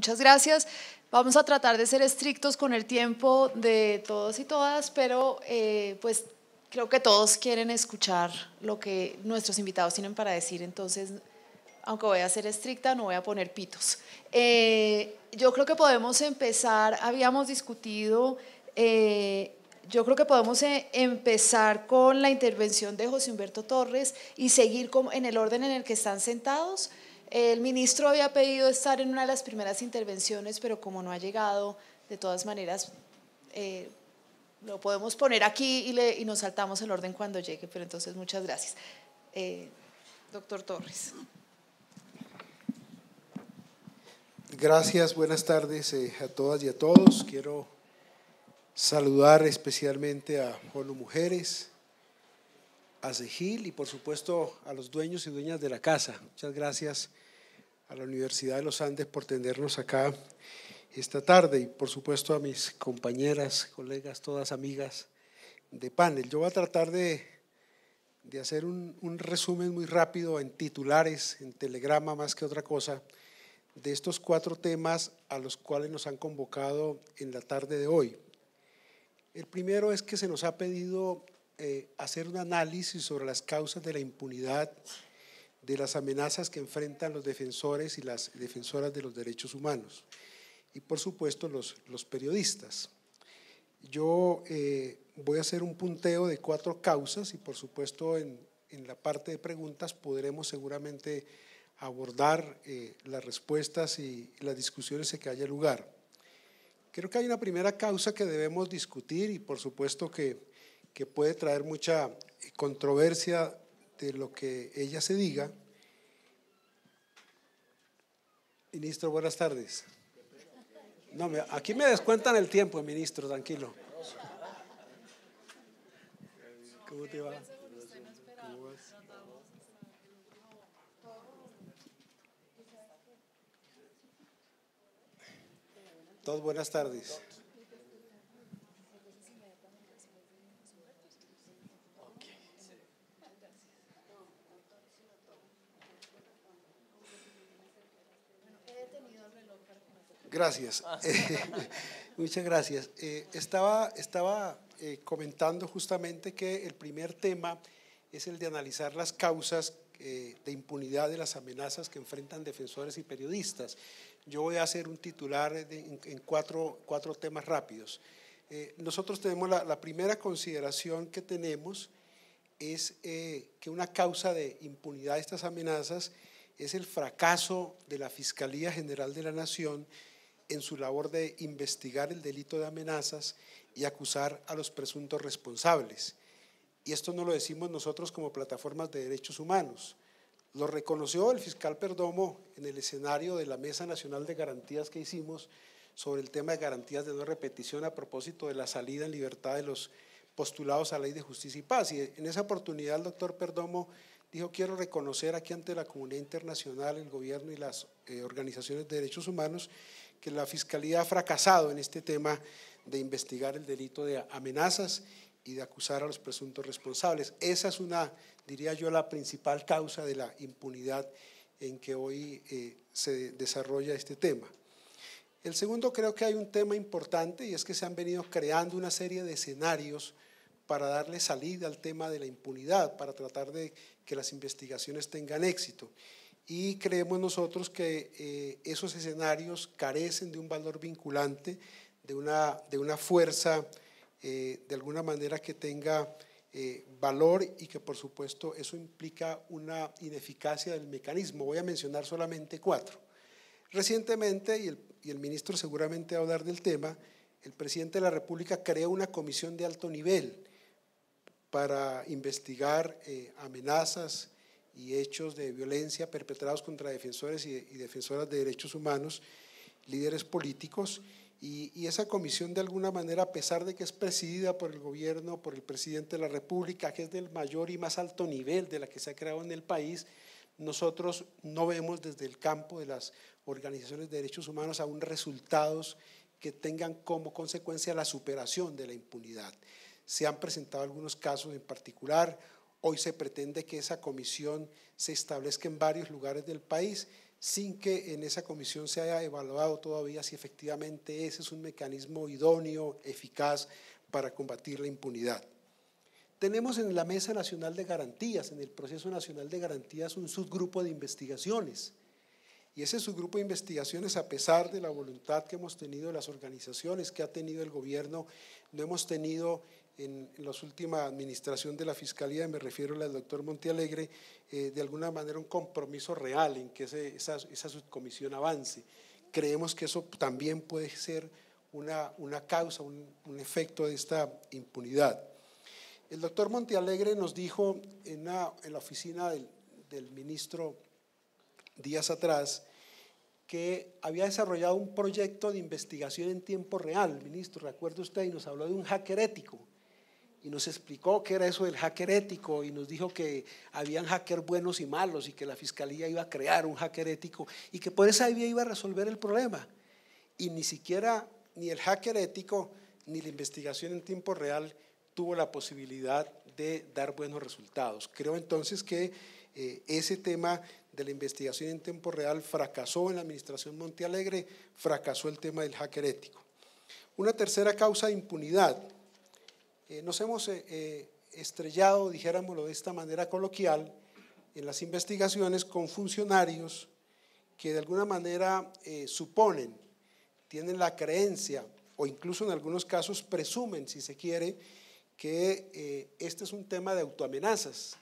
muchas gracias. Vamos a tratar de ser estrictos con el tiempo de todos y todas, pero eh, pues creo que todos quieren escuchar lo que nuestros invitados tienen para decir, entonces, aunque voy a ser estricta, no voy a poner pitos. Eh, yo creo que podemos empezar, habíamos discutido, eh, yo creo que podemos empezar con la intervención de José Humberto Torres y seguir como en el orden en el que están sentados. El ministro había pedido estar en una de las primeras intervenciones, pero como no ha llegado, de todas maneras, eh, lo podemos poner aquí y, nos saltamos el orden cuando llegue, pero entonces muchas gracias. Eh, doctor Torres. Gracias, buenas tardes eh, a todas y a todos. Quiero saludar especialmente a Jolo Mujeres, a Segil y por supuesto a los dueños y dueñas de la casa. Muchas gracias a la Universidad de los Andes por tenernos acá esta tarde y por supuesto a mis compañeras, colegas, todas amigas de panel. Yo voy a tratar de, hacer un, resumen muy rápido en titulares, en telegrama más que otra cosa, de estos cuatro temas a los cuales nos han convocado en la tarde de hoy. El primero es que se nos ha pedido eh, hacer un análisis sobre las causas de la impunidad de las amenazas que enfrentan los defensores y las defensoras de los derechos humanos y por supuesto los, los periodistas. Yo eh, voy a hacer un punteo de cuatro causas y por supuesto en, la parte de preguntas podremos seguramente abordar eh, las respuestas y las discusiones en que haya lugar. Creo que hay una primera causa que debemos discutir y por supuesto que, que puede traer mucha controversia de lo que ella se diga, Ministro, buenas tardes. No, me, aquí me descuentan el tiempo, ministro, tranquilo. ¿Cómo te va? Todos buenas tardes. Gracias. muchas gracias. Eh, estaba estaba eh, comentando justamente que el primer tema es el de analizar las causas eh, de impunidad de las amenazas que enfrentan defensores y periodistas. Yo voy a hacer un titular en, cuatro, cuatro temas rápidos. nosotros tenemos la, la, primera consideración que tenemos es que una causa de impunidad de estas amenazas es el fracaso de la Fiscalía General de la Nación en su labor de investigar el delito de amenazas y acusar a los presuntos responsables. Y esto no lo decimos nosotros como plataformas de derechos humanos. Lo reconoció el fiscal Perdomo en el escenario de la Mesa Nacional de Garantías que hicimos sobre el tema de garantías de no repetición a propósito de la salida en libertad de los postulados a la ley de justicia y paz. Y en esa oportunidad el doctor Perdomo dijo, quiero reconocer aquí ante la comunidad internacional, el gobierno y las eh, organizaciones de derechos humanos que la Fiscalía ha fracasado en este tema de investigar el delito de amenazas y de acusar a los presuntos responsables. Esa es una, diría yo, la principal causa de la impunidad en que hoy eh, se desarrolla este tema. El segundo creo que hay un tema importante y es que se han venido creando una serie de escenarios para darle salida al tema de la impunidad, para tratar de que las investigaciones tengan éxito y creemos nosotros que eh, esos escenarios carecen de un valor vinculante, de una, de una fuerza eh, de alguna manera que tenga eh, valor y que por supuesto eso implica una ineficacia del mecanismo. Voy a mencionar solamente cuatro. Recientemente, y el, ministro seguramente va a hablar del tema, el presidente de la República creó una comisión de alto nivel para investigar amenazas y hechos de violencia perpetrados contra defensores y, defensoras de derechos humanos, líderes políticos, y, y, esa comisión de alguna manera, a pesar de que es presidida por el gobierno, por el presidente de la República, que es del mayor y más alto nivel de la que se ha creado en el país, nosotros no vemos desde el campo de las organizaciones de derechos humanos aún resultados que tengan como consecuencia la superación de la impunidad. Se han presentado algunos casos en particular, Hoy se pretende que esa comisión se establezca en varios lugares del país sin que en esa comisión se haya evaluado todavía si efectivamente ese es un mecanismo idóneo, eficaz para combatir la impunidad. Tenemos en la Mesa Nacional de Garantías, en el Proceso Nacional de Garantías, un subgrupo de investigaciones. Y ese subgrupo de investigaciones, a pesar de la voluntad que hemos tenido las organizaciones, que ha tenido el gobierno, no hemos tenido en, la última administración de la Fiscalía, me refiero al doctor Montealegre, eh, de alguna manera un compromiso real en que esa, subcomisión avance. Creemos que eso también puede ser una, una causa, un, efecto de esta impunidad. El doctor Montealegre nos dijo en, la oficina del, del, ministro días atrás que había desarrollado un proyecto de investigación en tiempo real, ministro, recuerda usted, y nos habló de un hacker ético y nos explicó qué era eso del hacker ético y nos dijo que habían hackers buenos y malos y que la fiscalía iba a crear un hacker ético y que por esa vía iba a resolver el problema. Y ni siquiera ni el hacker ético ni la investigación en tiempo real tuvo la posibilidad de dar buenos resultados. Creo entonces que eh, ese tema de la investigación en tiempo real fracasó en la administración Alegre fracasó el tema del hacker ético. Una tercera causa de impunidad, eh, nos hemos eh, eh, estrellado, dijéramoslo de esta manera coloquial, en las investigaciones con funcionarios que de alguna manera suponen, tienen la creencia o incluso en algunos casos presumen, si se quiere, que este es un tema de autoamenazas,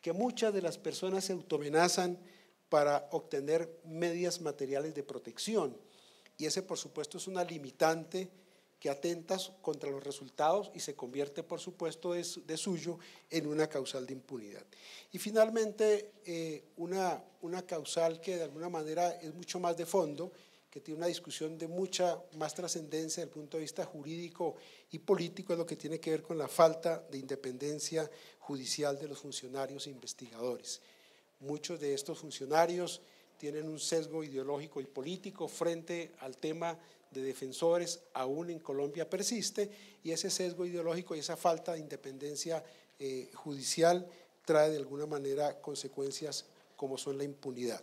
que muchas de las personas se autoamenazan para obtener medias materiales de protección. Y ese, por supuesto, es una limitante que atentas contra los resultados y se convierte, por supuesto, de, suyo en una causal de impunidad. Y finalmente, eh, una, una causal que de alguna manera es mucho más de fondo, que tiene una discusión de mucha más trascendencia desde el punto de vista jurídico y político, es lo que tiene que ver con la falta de independencia judicial de los funcionarios e investigadores. Muchos de estos funcionarios tienen un sesgo ideológico y político frente al tema de defensores aún en Colombia persiste y ese sesgo ideológico y esa falta de independencia eh, judicial trae de alguna manera consecuencias como son la impunidad.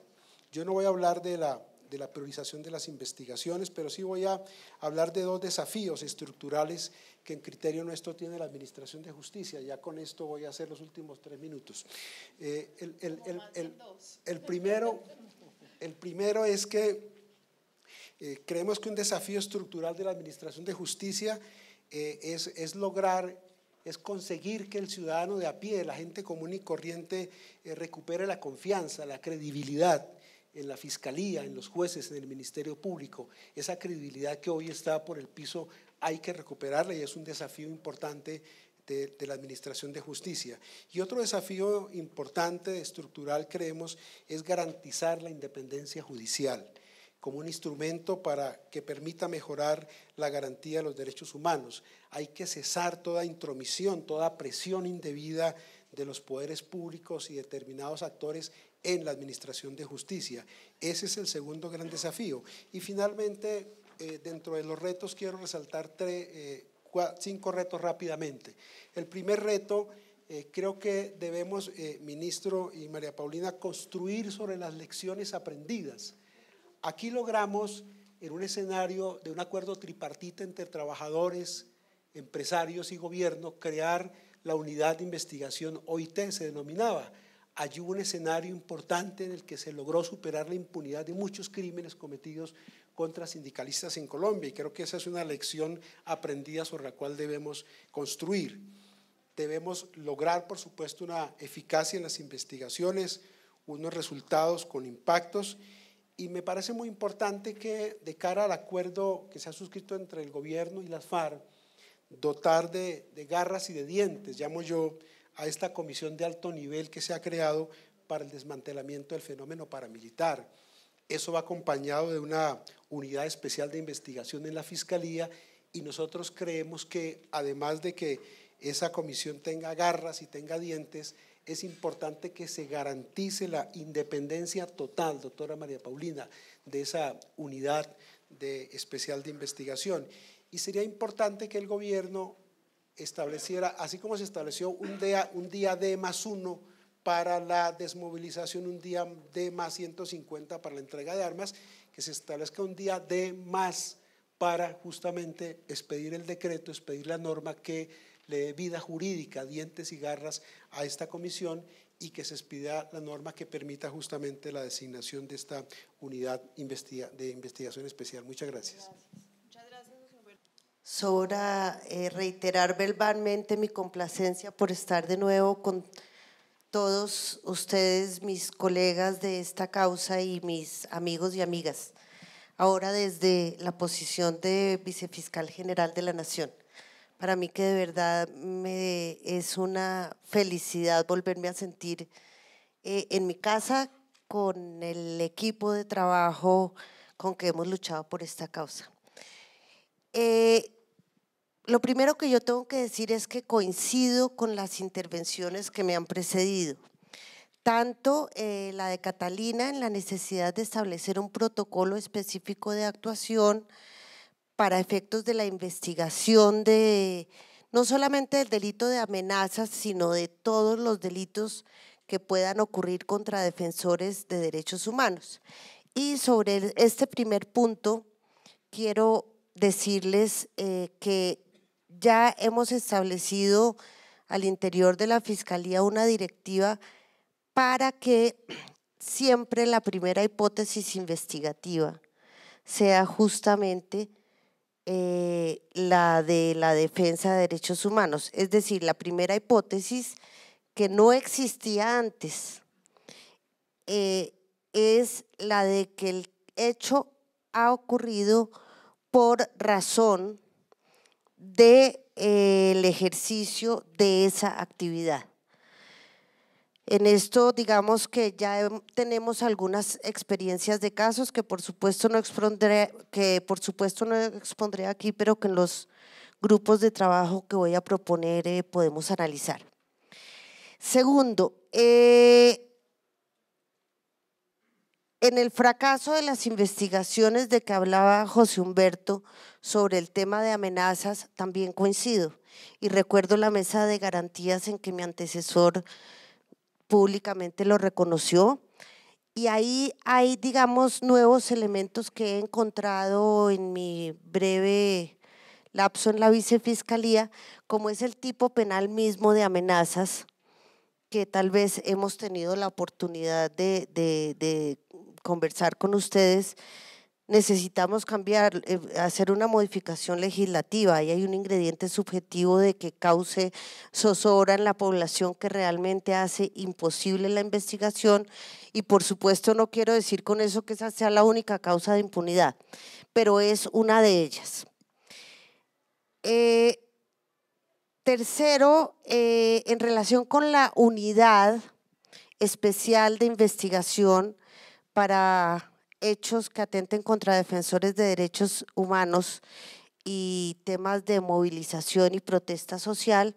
Yo no voy a hablar de la, de la priorización de las investigaciones, pero sí voy a hablar de dos desafíos estructurales que en criterio nuestro tiene la Administración de Justicia. Ya con esto voy a hacer los últimos tres minutos. Eh, el primero, el primero es que eh, creemos que un desafío estructural de la Administración de Justicia eh, es, lograr, es conseguir que el ciudadano de a pie, la gente común y corriente, eh, recupere la confianza, la credibilidad en la Fiscalía, en los jueces, en el Ministerio Público. Esa credibilidad que hoy está por el piso hay que recuperarla y es un desafío importante de, la Administración de Justicia. Y otro desafío importante, estructural, creemos, es garantizar la independencia judicial como un instrumento para que permita mejorar la garantía de los derechos humanos. Hay que cesar toda intromisión, toda presión indebida de los poderes públicos y determinados actores en la administración de justicia. Ese es el segundo gran desafío. Y finalmente, eh, dentro de los retos, quiero resaltar eh, cinco retos rápidamente. El primer reto, eh, creo que debemos, ministro y María Paulina, construir sobre las lecciones aprendidas Aquí logramos, en un escenario de un acuerdo tripartita entre trabajadores, empresarios y gobierno, crear la unidad de investigación OIT, se denominaba. Allí hubo un escenario importante en el que se logró superar la impunidad de muchos crímenes cometidos contra sindicalistas en Colombia y creo que esa es una lección aprendida sobre la cual debemos construir. Debemos lograr, por supuesto, una eficacia en las investigaciones, unos resultados con impactos y me parece muy importante que de cara al acuerdo que se ha suscrito entre el gobierno y las FARC, dotar de, de garras y de dientes, llamo yo, a esta comisión de alto nivel que se ha creado para el desmantelamiento del fenómeno paramilitar. Eso va acompañado de una unidad especial de investigación en la Fiscalía y nosotros creemos que además de que esa comisión tenga garras y tenga dientes, es importante que se garantice la independencia total, doctora María Paulina, de esa unidad de especial de investigación. Y sería importante que el gobierno estableciera, así como se estableció un día, un día D más uno para la desmovilización, un día D más 150 para la entrega de armas, que se establezca un día D más para justamente expedir el decreto, expedir la norma que le dé vida jurídica, dientes y garras a esta comisión y que se expida la norma que permita justamente la designación de esta unidad de investigación especial. Muchas gracias. gracias. Muchas gracias, Sobra eh, reiterar verbalmente mi complacencia por estar de nuevo con todos ustedes, mis colegas de esta causa y mis amigos y amigas, ahora desde la posición de vicefiscal general de la Nación para mí que de verdad es una felicidad volverme a sentir eh, en mi casa con el equipo de trabajo con que hemos luchado por esta causa. Eh, lo primero que yo tengo que decir es que coincido con las intervenciones que me han precedido, tanto eh, la de Catalina en la necesidad de establecer un protocolo específico de actuación, para efectos de la investigación de no solamente del delito de amenazas, sino de todos los delitos que puedan ocurrir contra defensores de derechos humanos. Y sobre este primer punto, quiero decirles eh, que ya hemos establecido al interior de la Fiscalía una directiva para que siempre la primera hipótesis investigativa sea justamente eh, la de la defensa de derechos humanos, es decir, la primera hipótesis que no existía antes, eh, es la de que el hecho ha ocurrido por razón del eh, ejercicio de esa actividad. En esto, digamos que ya em, tenemos algunas experiencias de casos que por supuesto no expondré, que por supuesto no expondré aquí, pero que en los grupos de trabajo que voy a proponer eh, podemos analizar. Segundo, eh, en el fracaso de las investigaciones de que hablaba José Humberto sobre el tema de amenazas, también coincido. Y recuerdo la mesa de garantías en que mi antecesor públicamente lo reconoció. Y ahí hay, digamos, nuevos elementos que he encontrado en mi breve lapso en la vicefiscalía, como es el tipo penal mismo de amenazas, que tal vez hemos tenido la oportunidad de, de conversar con ustedes necesitamos cambiar, eh, hacer una modificación legislativa. Ahí hay un ingrediente subjetivo de que cause zozobra en la población que realmente hace imposible la investigación. Y por supuesto no quiero decir con eso que esa sea la única causa de impunidad, pero es una de ellas. Eh, tercero, eh, en relación con la unidad especial de investigación para hechos que atenten contra defensores de derechos humanos y temas de movilización y protesta social,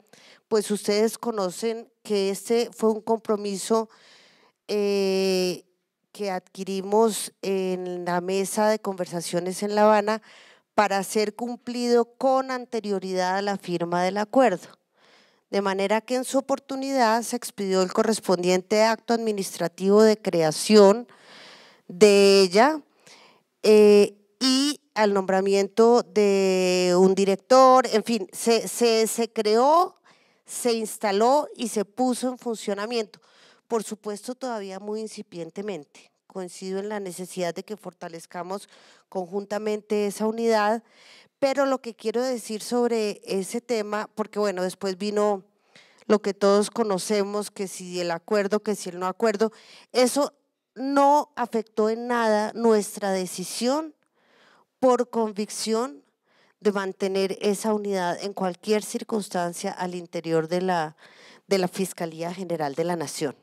pues ustedes conocen que este fue un compromiso eh, que adquirimos en la mesa de conversaciones en La Habana para ser cumplido con anterioridad a la firma del acuerdo. De manera que en su oportunidad se expidió el correspondiente acto administrativo de creación, de ella eh, y al nombramiento de un director, en fin, se, se creó, se instaló y se puso en funcionamiento. Por supuesto, todavía muy incipientemente. Coincido en la necesidad de que fortalezcamos conjuntamente esa unidad, pero lo que quiero decir sobre ese tema, porque bueno, después vino lo que todos conocemos, que si el acuerdo, que si el no acuerdo, eso no afectó en nada nuestra decisión por convicción de mantener esa unidad en cualquier circunstancia al interior de la, de la Fiscalía General de la Nación.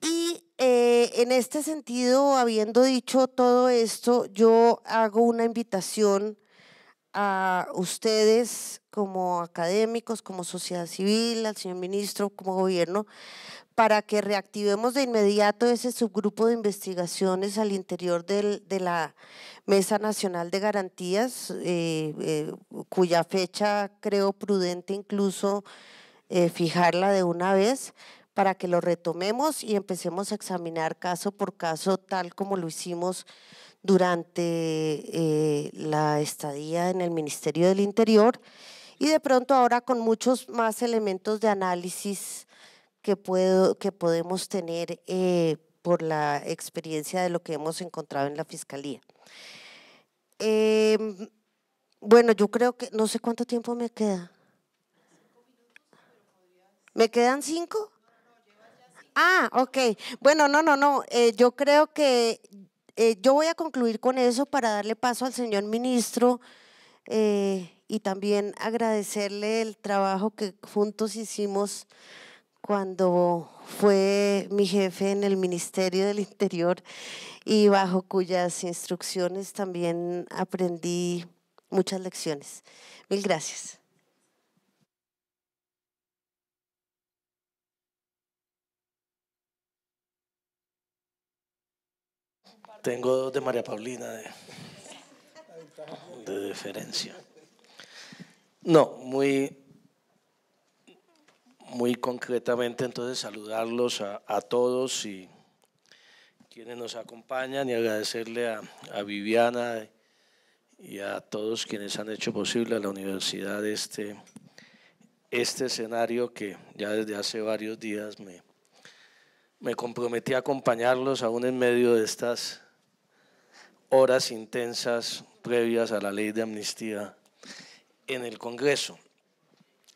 Y eh, en este sentido, habiendo dicho todo esto, yo hago una invitación a ustedes como académicos, como sociedad civil, al señor ministro, como gobierno, para que reactivemos de inmediato ese subgrupo de investigaciones al interior del, de la Mesa Nacional de Garantías, eh, eh, cuya fecha creo prudente incluso eh, fijarla de una vez, para que lo retomemos y empecemos a examinar caso por caso, tal como lo hicimos durante eh, la estadía en el Ministerio del Interior y de pronto ahora con muchos más elementos de análisis que, puedo, que podemos tener eh, por la experiencia de lo que hemos encontrado en la Fiscalía. Em, bueno, yo creo que, no sé cuánto tiempo me queda. ¿Me quedan cinco? Ah, ok. Bueno, no, no, no. Eh, yo creo que eh, yo voy a concluir con eso para darle paso al señor ministro eh, y también agradecerle el trabajo que juntos hicimos cuando fue mi jefe en el Ministerio del Interior y bajo cuyas instrucciones también aprendí muchas lecciones. Mil gracias. Tengo dos de María Paulina de, de No, muy, muy concretamente entonces saludarlos a, todos y quienes nos acompañan y agradecerle a, Viviana y a todos quienes han hecho posible a la universidad este, este escenario que ya desde hace varios días me, me comprometí a acompañarlos aún en medio de estas horas intensas previas a la ley de amnistía en el Congreso.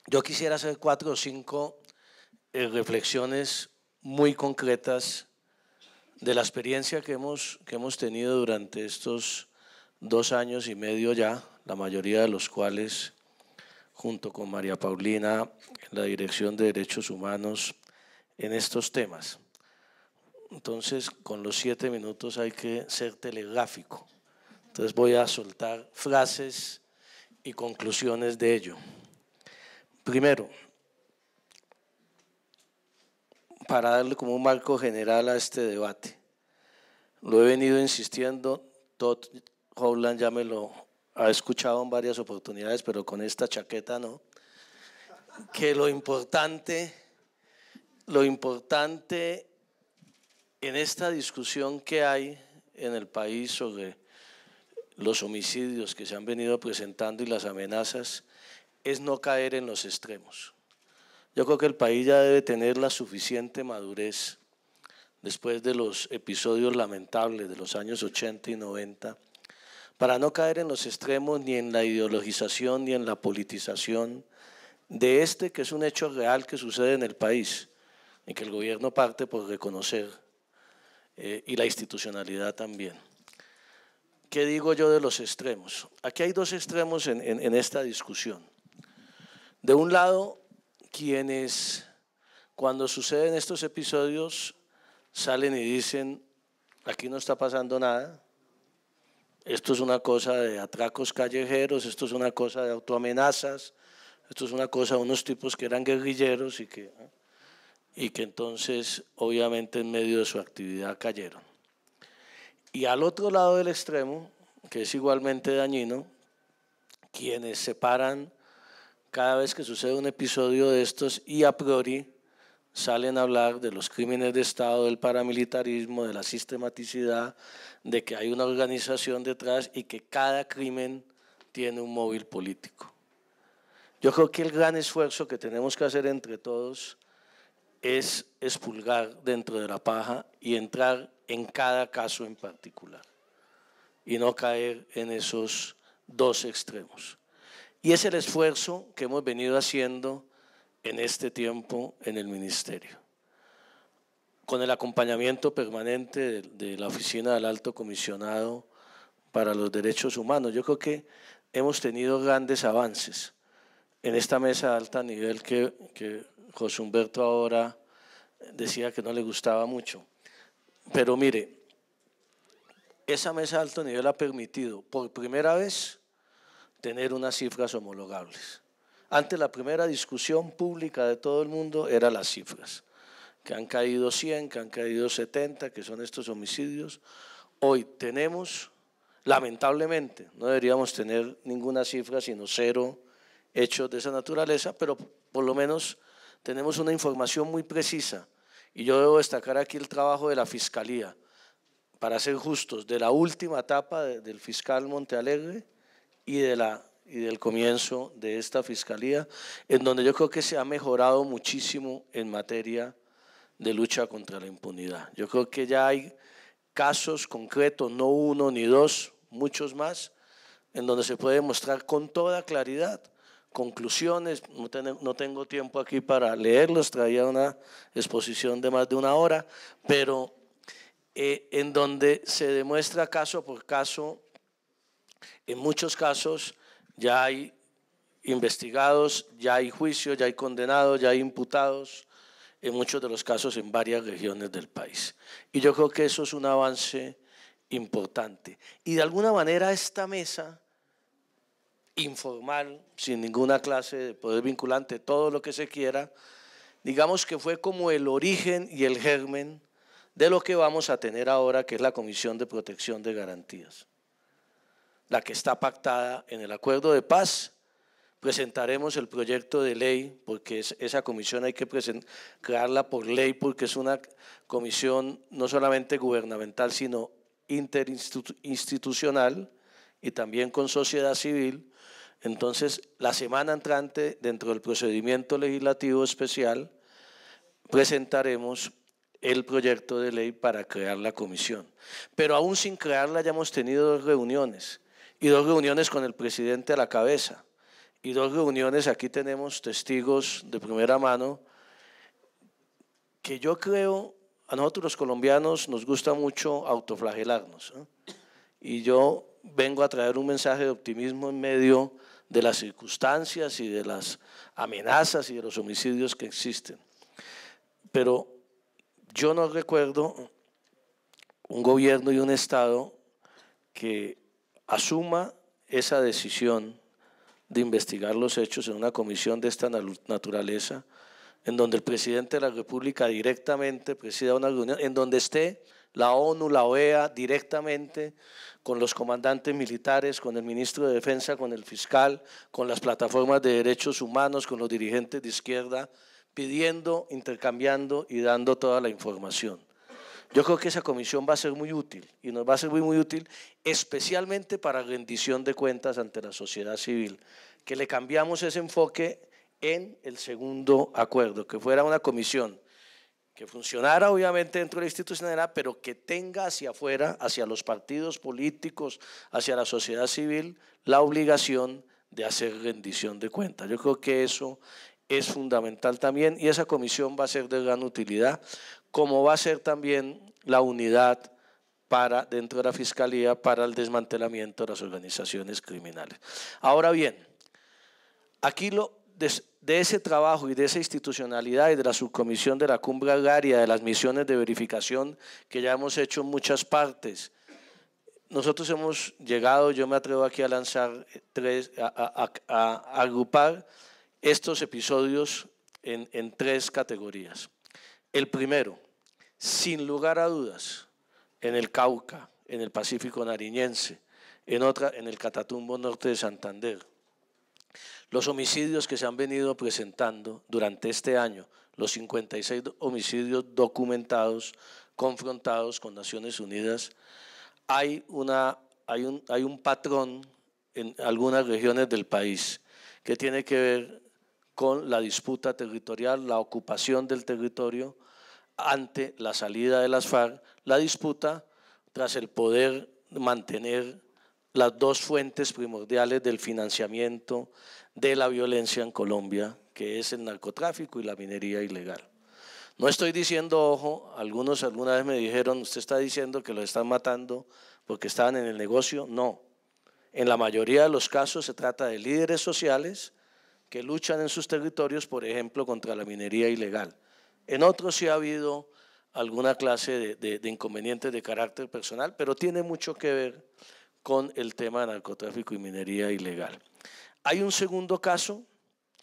Yo quisiera hacer cuatro o cinco eh, reflexiones muy concretas de la experiencia que hemos, que hemos tenido durante estos dos años y medio ya, la mayoría de los cuales, junto con María Paulina, en la Dirección de Derechos Humanos, en estos temas. Entonces, con los siete minutos hay que ser telegráfico. Entonces voy a soltar frases y conclusiones de ello. Primero, para darle como un marco general a este debate, lo he venido insistiendo, Todd Howland ya me lo ha escuchado en varias oportunidades, pero con esta chaqueta no, que lo importante, lo importante en esta discusión que hay en el país sobre los homicidios que se han venido presentando y las amenazas es no caer en los extremos. Yo creo que el país ya debe tener la suficiente madurez después de los episodios lamentables de los años 80 y 90 para no caer en los extremos ni en la ideologización ni en la politización de este que es un hecho real que sucede en el país y que el gobierno parte por reconocer eh, y la institucionalidad también. ¿Qué digo yo de los extremos? Aquí hay dos extremos en, esta discusión. De un lado, quienes cuando suceden estos episodios salen y dicen, aquí no está pasando nada, esto es una cosa de atracos callejeros, esto es una cosa de autoamenazas, esto es una cosa de unos tipos que eran guerrilleros y que... ¿eh? y que entonces obviamente en medio de su actividad cayeron. Y al otro lado del extremo, que es igualmente dañino, quienes separan cada vez que sucede un episodio de estos y a priori salen a hablar de los crímenes de Estado, del paramilitarismo, de la sistematicidad, de que hay una organización detrás y que cada crimen tiene un móvil político. Yo creo que el gran esfuerzo que tenemos que hacer entre todos es expulgar dentro de la paja y entrar en cada caso en particular y no caer en esos dos extremos. Y es el esfuerzo que hemos venido haciendo en este tiempo en el ministerio, con el acompañamiento permanente de, la oficina del alto comisionado para los derechos humanos. Yo creo que hemos tenido grandes avances en esta mesa de alto nivel que, que José Humberto ahora decía que no le gustaba mucho. Pero mire, esa mesa de alto nivel ha permitido por primera vez tener unas cifras homologables. Antes la primera discusión pública de todo el mundo era las cifras, que han caído 100, que han caído 70, que son estos homicidios. Hoy tenemos, lamentablemente, no deberíamos tener ninguna cifra sino cero hechos de esa naturaleza, pero por lo menos tenemos una información muy precisa y yo debo destacar aquí el trabajo de la Fiscalía, para ser justos, de la última etapa del fiscal Montealegre y, de la, y del comienzo de esta Fiscalía, en donde yo creo que se ha mejorado muchísimo en materia de lucha contra la impunidad. Yo creo que ya hay casos concretos, no uno ni dos, muchos más, en donde se puede mostrar con toda claridad conclusiones. No, tengo tiempo aquí para leerlos, traía una exposición de más de una hora, pero eh, en donde se demuestra caso por caso, en muchos casos ya hay investigados, ya hay juicios, ya hay condenados, ya hay imputados, en muchos de los casos en varias regiones del país. Y yo creo que eso es un avance importante. Y de alguna manera esta mesa informal, sin ninguna clase de poder vinculante, todo lo que se quiera, digamos que fue como el origen y el germen de lo que vamos a tener ahora, que es la Comisión de Protección de Garantías, la que está pactada en el acuerdo de paz. Presentaremos el proyecto de ley, porque esa comisión hay que crearla por ley, porque es una comisión no solamente gubernamental, sino interinstitucional y también con sociedad civil, entonces, la semana entrante, dentro del procedimiento legislativo especial, presentaremos el proyecto de ley para crear la comisión. Pero aún sin crearla hayamos tenido dos reuniones, y dos reuniones con el presidente a la cabeza, y dos reuniones, aquí tenemos testigos de primera mano, que yo creo, a nosotros los colombianos nos gusta mucho autoflagelarnos, y yo vengo a traer un mensaje de optimismo en medio de las circunstancias y de las amenazas y de los homicidios que existen. Pero yo no recuerdo un gobierno y un Estado que asuma esa decisión de investigar los hechos en una comisión de esta naturaleza, en donde el presidente de la República directamente presida una reunión, en donde esté la ONU, la OEA, directamente con los comandantes militares, con el ministro de Defensa, con el fiscal, con las plataformas de derechos humanos, con los dirigentes de izquierda, pidiendo, intercambiando y dando toda la información. Yo creo que esa comisión va a ser muy útil y nos va a ser muy, muy útil especialmente para rendición de cuentas ante la sociedad civil, que le cambiamos ese enfoque en el segundo acuerdo, que fuera una comisión que funcionara obviamente dentro de la institucionalidad, pero que tenga hacia afuera, hacia los partidos políticos, hacia la sociedad civil, la obligación de hacer rendición de cuentas. Yo creo que eso es fundamental también y esa comisión va a ser de gran utilidad, como va a ser también la unidad para dentro de la Fiscalía para el desmantelamiento de las organizaciones criminales. Ahora bien, aquí lo de, ese trabajo y de esa institucionalidad y de la subcomisión de la cumbre agraria, de las misiones de verificación que ya hemos hecho en muchas partes, nosotros hemos llegado, yo me atrevo aquí a lanzar tres, a, agrupar estos episodios en, en tres categorías. El primero, sin lugar a dudas, en el Cauca, en el Pacífico nariñense, en otra en el Catatumbo Norte de Santander, los homicidios que se han venido presentando durante este año, los 56 homicidios documentados, confrontados con Naciones Unidas, hay, un, hay un patrón en algunas regiones del país que tiene que ver con la disputa territorial, la ocupación del territorio ante la salida de las FARC, la disputa tras el poder mantener las dos fuentes primordiales del financiamiento de la violencia en Colombia, que es el narcotráfico y la minería ilegal. No estoy diciendo, ojo, algunos alguna vez me dijeron, usted está diciendo que los están matando porque estaban en el negocio. No, en la mayoría de los casos se trata de líderes sociales que luchan en sus territorios, por ejemplo, contra la minería ilegal. En otros sí ha habido alguna clase de, de inconvenientes de carácter personal, pero tiene mucho que ver con el tema de narcotráfico y minería ilegal. Hay un segundo caso,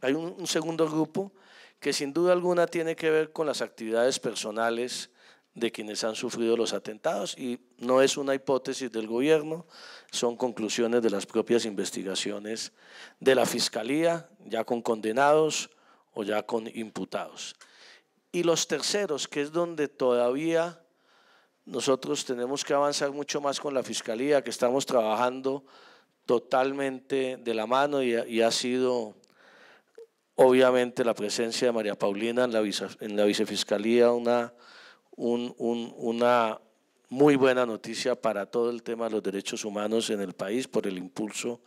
hay un, un segundo grupo que sin duda alguna tiene que ver con las actividades personales de quienes han sufrido los atentados y no es una hipótesis del gobierno, son conclusiones de las propias investigaciones de la Fiscalía, ya con condenados o ya con imputados. Y los terceros, que es donde todavía nosotros tenemos que avanzar mucho más con la Fiscalía, que estamos trabajando totalmente de la mano y, ha sido obviamente la presencia de María Paulina en la, vicefiscalía una, una muy buena noticia para todo el tema de los derechos humanos en el país por el impulso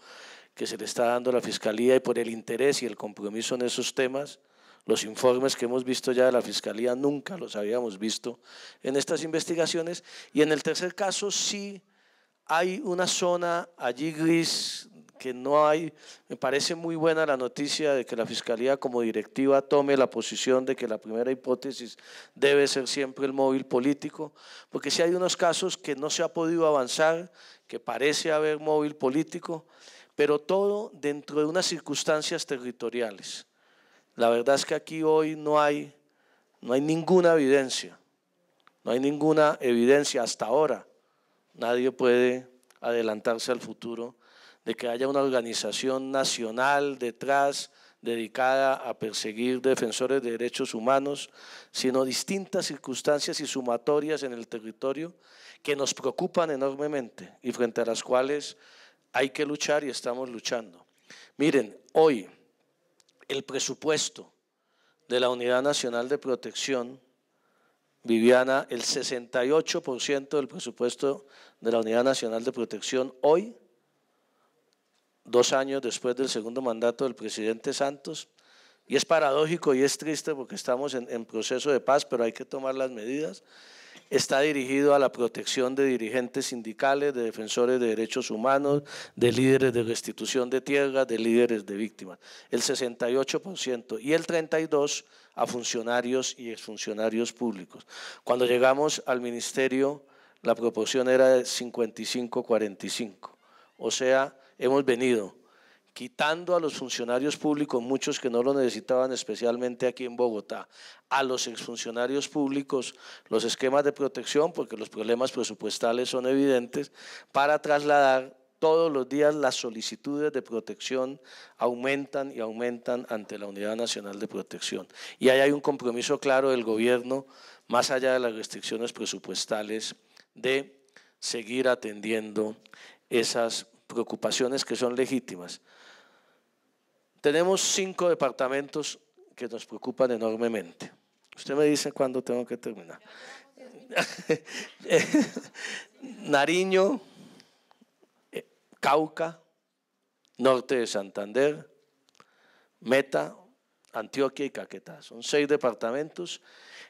que se le está dando a la Fiscalía y por el interés y el compromiso en esos temas. Los informes que hemos visto ya de la Fiscalía nunca los habíamos visto en estas investigaciones. Y en el tercer caso sí hay una zona allí gris que no hay, me parece muy buena la noticia de que la Fiscalía como directiva tome la posición de que la primera hipótesis debe ser siempre el móvil político, porque sí hay unos casos que no se ha podido avanzar, que parece haber móvil político, pero todo dentro de unas circunstancias territoriales. La verdad es que aquí hoy no hay, no hay ninguna evidencia, no hay ninguna evidencia hasta ahora. Nadie puede adelantarse al futuro de que haya una organización nacional detrás dedicada a perseguir defensores de derechos humanos, sino distintas circunstancias y sumatorias en el territorio que nos preocupan enormemente y frente a las cuales hay que luchar y estamos luchando. Miren, hoy el presupuesto de la Unidad Nacional de Protección, Viviana, el 68% del presupuesto de la Unidad Nacional de Protección hoy, dos años después del segundo mandato del presidente Santos, y es paradójico y es triste porque estamos en, en proceso de paz, pero hay que tomar las medidas está dirigido a la protección de dirigentes sindicales, de defensores de derechos humanos, de líderes de restitución de tierras, de líderes de víctimas, el 68% y el 32% a funcionarios y exfuncionarios públicos. Cuando llegamos al ministerio, la proporción era de 55-45, o sea, hemos venido quitando a los funcionarios públicos, muchos que no lo necesitaban, especialmente aquí en Bogotá, a los exfuncionarios públicos los esquemas de protección, porque los problemas presupuestales son evidentes, para trasladar todos los días las solicitudes de protección aumentan y aumentan ante la Unidad Nacional de Protección. Y ahí hay un compromiso claro del gobierno, más allá de las restricciones presupuestales, de seguir atendiendo esas preocupaciones que son legítimas. Tenemos cinco departamentos que nos preocupan enormemente. Usted me dice cuándo tengo que terminar. Nariño, eh, Cauca, norte de Santander, Meta, Antioquia y Caquetá. Son seis departamentos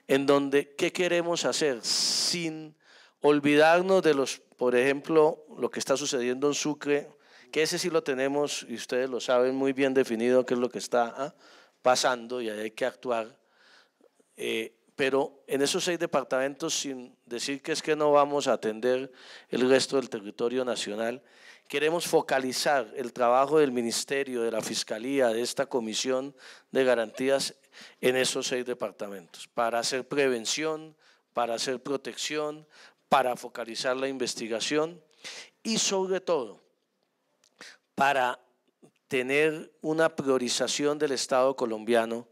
en donde, ¿qué queremos hacer? Sin olvidarnos de los, por ejemplo, lo que está sucediendo en Sucre, que ese sí lo tenemos y ustedes lo saben muy bien definido qué es lo que está ¿ah? pasando y hay que actuar. Eh, pero en esos seis departamentos, sin decir que es que no vamos a atender el resto del territorio nacional, queremos focalizar el trabajo del Ministerio, de la Fiscalía, de esta Comisión de Garantías en esos seis departamentos, para hacer prevención, para hacer protección, para focalizar la investigación y sobre todo para tener una priorización del Estado colombiano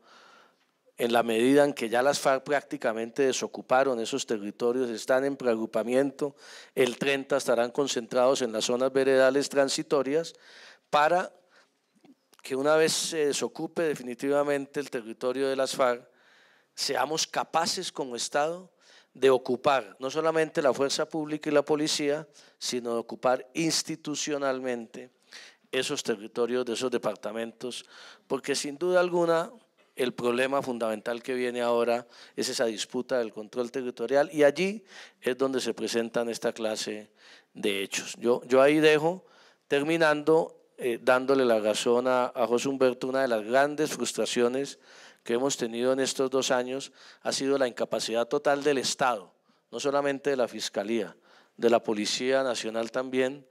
en la medida en que ya las FARC prácticamente desocuparon esos territorios, están en preagrupamiento, el 30 estarán concentrados en las zonas veredales transitorias para que una vez se desocupe definitivamente el territorio de las FARC, seamos capaces como Estado de ocupar no solamente la fuerza pública y la policía, sino de ocupar institucionalmente esos territorios, de esos departamentos, porque sin duda alguna el problema fundamental que viene ahora es esa disputa del control territorial y allí es donde se presentan esta clase de hechos. Yo, yo ahí dejo, terminando, eh, dándole la razón a, a José Humberto, una de las grandes frustraciones que hemos tenido en estos dos años ha sido la incapacidad total del Estado, no solamente de la Fiscalía, de la Policía Nacional también,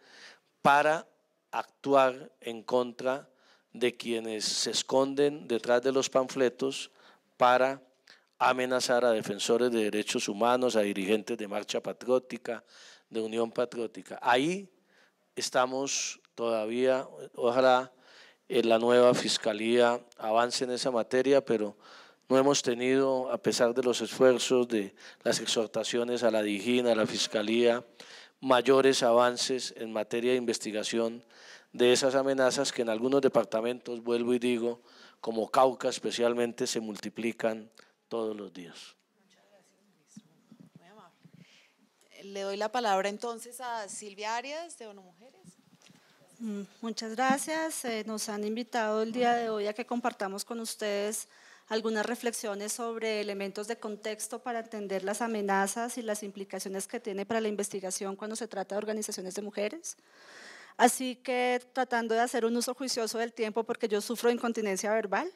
para actuar en contra de quienes se esconden detrás de los panfletos para amenazar a defensores de derechos humanos, a dirigentes de Marcha Patriótica, de Unión Patriótica. Ahí estamos todavía, ojalá en eh, la nueva Fiscalía avance en esa materia, pero no hemos tenido, a pesar de los esfuerzos, de las exhortaciones a la DIGIN, a la Fiscalía, mayores avances en materia de investigación de esas amenazas que en algunos departamentos, vuelvo y digo, como Cauca especialmente, se multiplican todos los días. Le doy la palabra entonces a Silvia Arias de ONU Mujeres. Mm, muchas gracias. Eh, nos han invitado el día de hoy a que compartamos con ustedes algunas reflexiones sobre elementos de contexto para entender las amenazas y las implicaciones que tiene para la investigación cuando se trata de organizaciones de mujeres. Así que tratando de hacer un uso juicioso del tiempo porque yo sufro incontinencia verbal,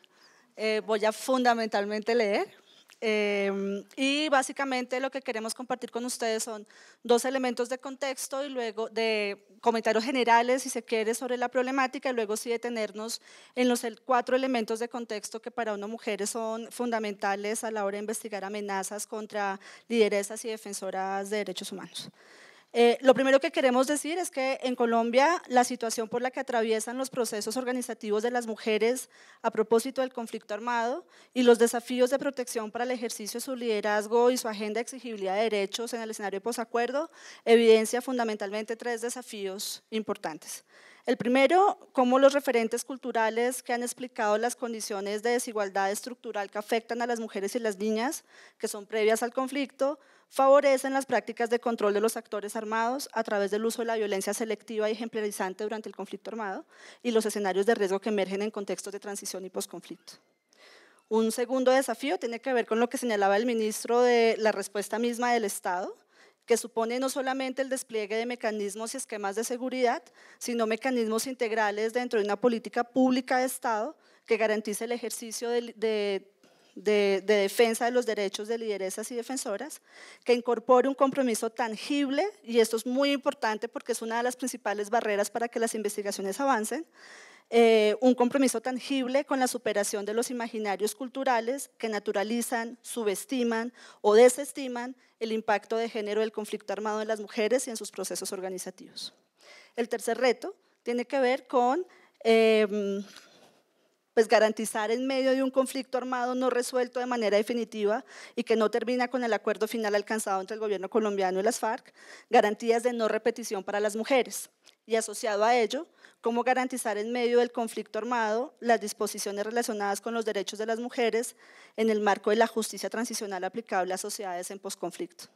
eh, voy a fundamentalmente leer Em, y básicamente lo que queremos compartir con ustedes son dos elementos de contexto y luego de comentarios generales, si se quiere, sobre la problemática y luego sí detenernos en los cuatro elementos de contexto que para una mujer son fundamentales a la hora de investigar amenazas contra lideresas y defensoras de derechos humanos. Eh, lo primero que queremos decir es que en Colombia la situación por la que atraviesan los procesos organizativos de las mujeres a propósito del conflicto armado y los desafíos de protección para el ejercicio de su liderazgo y su agenda de exigibilidad de derechos en el escenario de posacuerdo evidencia fundamentalmente tres desafíos importantes. El primero, como los referentes culturales que han explicado las condiciones de desigualdad estructural que afectan a las mujeres y las niñas que son previas al conflicto favorecen las prácticas de control de los actores armados a través del uso de la violencia selectiva y ejemplarizante durante el conflicto armado y los escenarios de riesgo que emergen en contextos de transición y posconflicto. Un segundo desafío tiene que ver con lo que señalaba el ministro de la respuesta misma del Estado, que supone no solamente el despliegue de mecanismos y esquemas de seguridad, sino mecanismos integrales dentro de una política pública de Estado que garantice el ejercicio de, de de, defensa de los derechos de lideresas y defensoras, que incorpore un compromiso tangible, y esto es muy importante porque es una de las principales barreras para que las investigaciones avancen, eh, un compromiso tangible con la superación de los imaginarios culturales que naturalizan, subestiman o desestiman el impacto de género del conflicto armado en las mujeres y en sus procesos organizativos. El tercer reto tiene que ver con... Eh, pues garantizar en medio de un conflicto armado no resuelto de manera definitiva y que no termina con el acuerdo final alcanzado entre el gobierno colombiano y las FARC, garantías de no repetición para las mujeres y asociado a ello, cómo garantizar en medio del conflicto armado las disposiciones relacionadas con los derechos de las mujeres en el marco de la justicia transicional aplicable a sociedades en posconflicto.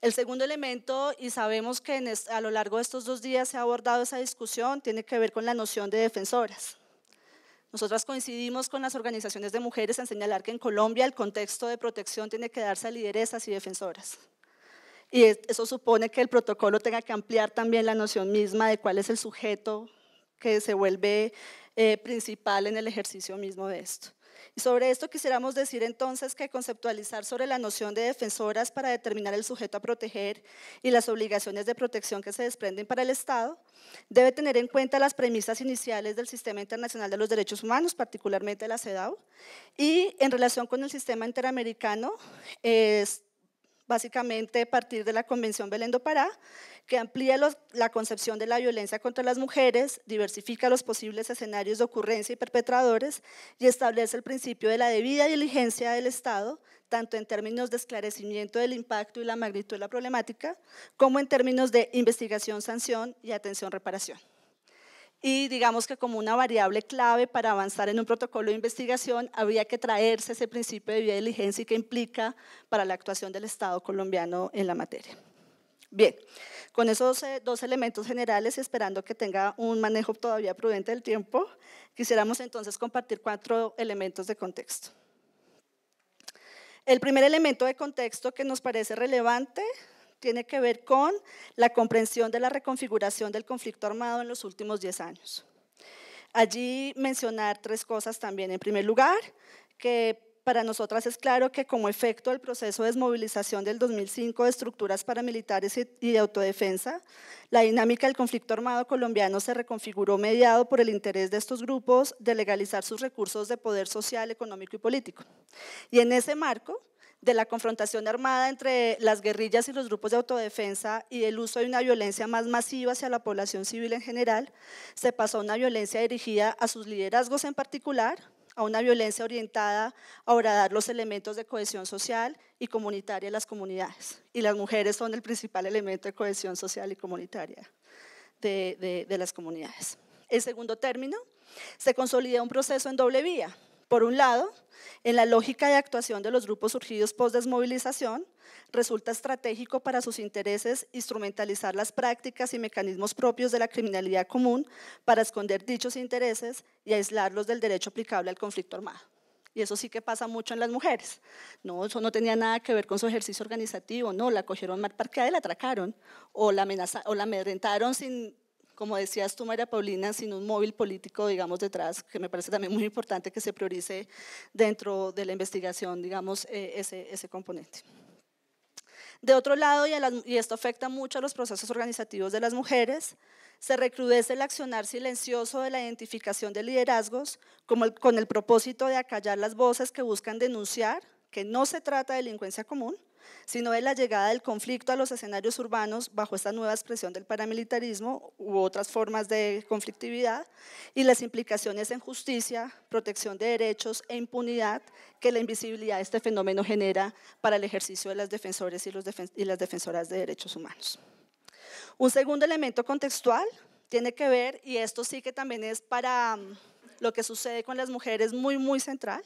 El segundo elemento, y sabemos que a lo largo de estos dos días se ha abordado esa discusión, tiene que ver con la noción de defensoras. Nosotras coincidimos con las organizaciones de mujeres en señalar que en Colombia el contexto de protección tiene que darse a lideresas y defensoras. Y eso supone que el protocolo tenga que ampliar también la noción misma de cuál es el sujeto que se vuelve eh, principal en el ejercicio mismo de esto. Y Sobre esto quisiéramos decir entonces que conceptualizar sobre la noción de defensoras para determinar el sujeto a proteger y las obligaciones de protección que se desprenden para el Estado debe tener en cuenta las premisas iniciales del Sistema Internacional de los Derechos Humanos, particularmente la CEDAW, y en relación con el sistema interamericano, es básicamente a partir de la Convención Belén do Pará, que amplía la concepción de la violencia contra las mujeres, diversifica los posibles escenarios de ocurrencia y perpetradores y establece el principio de la debida diligencia del Estado, tanto en términos de esclarecimiento del impacto y la magnitud de la problemática, como en términos de investigación, sanción y atención-reparación y digamos que como una variable clave para avanzar en un protocolo de investigación habría que traerse ese principio de vía de diligencia que implica para la actuación del Estado colombiano en la materia. Bien, con esos eh, dos elementos generales esperando que tenga un manejo todavía prudente del tiempo, quisiéramos entonces compartir cuatro elementos de contexto. El primer elemento de contexto que nos parece relevante tiene que ver con la comprensión de la reconfiguración del conflicto armado en los últimos 10 años. Allí mencionar tres cosas también. En primer lugar, que para nosotras es claro que como efecto del proceso de desmovilización del 2005 de estructuras paramilitares y de autodefensa, la dinámica del conflicto armado colombiano se reconfiguró mediado por el interés de estos grupos de legalizar sus recursos de poder social, económico y político. Y en ese marco, de la confrontación armada entre las guerrillas y los grupos de autodefensa y el uso de una violencia más masiva hacia la población civil en general, se pasó a una violencia dirigida a sus liderazgos en particular, a una violencia orientada a dar los elementos de cohesión social y comunitaria de las comunidades. Y las mujeres son el principal elemento de cohesión social y comunitaria de, de las comunidades. En segundo término, se consolida un proceso en doble vía, por un lado, en la lógica de actuación de los grupos surgidos post-desmovilización, resulta estratégico para sus intereses instrumentalizar las prácticas y mecanismos propios de la criminalidad común para esconder dichos intereses y aislarlos del derecho aplicable al conflicto armado. Y eso sí que pasa mucho en las mujeres. No, eso no tenía nada que ver con su ejercicio organizativo, no, la cogieron mal parqueada y la atracaron, o la, amenaza, o la amedrentaron sin como decías tú, María Paulina, sin un móvil político, digamos, detrás, que me parece también muy importante que se priorice dentro de la investigación, digamos, eh, ese, componente. De otro lado, y, esto afecta mucho a los procesos organizativos de las mujeres, se recrudece el accionar silencioso de la identificación de liderazgos con el propósito de acallar las voces que buscan denunciar que no se trata de delincuencia común, sino de la llegada del conflicto a los escenarios urbanos bajo esta nueva expresión del paramilitarismo u otras formas de conflictividad y las implicaciones en justicia, protección de derechos e impunidad que la invisibilidad de este fenómeno genera para el ejercicio de las defensores y, y las defensoras de derechos humanos. Un segundo elemento contextual tiene que ver, y esto sí que también es para mm, lo que sucede con las mujeres muy, muy central,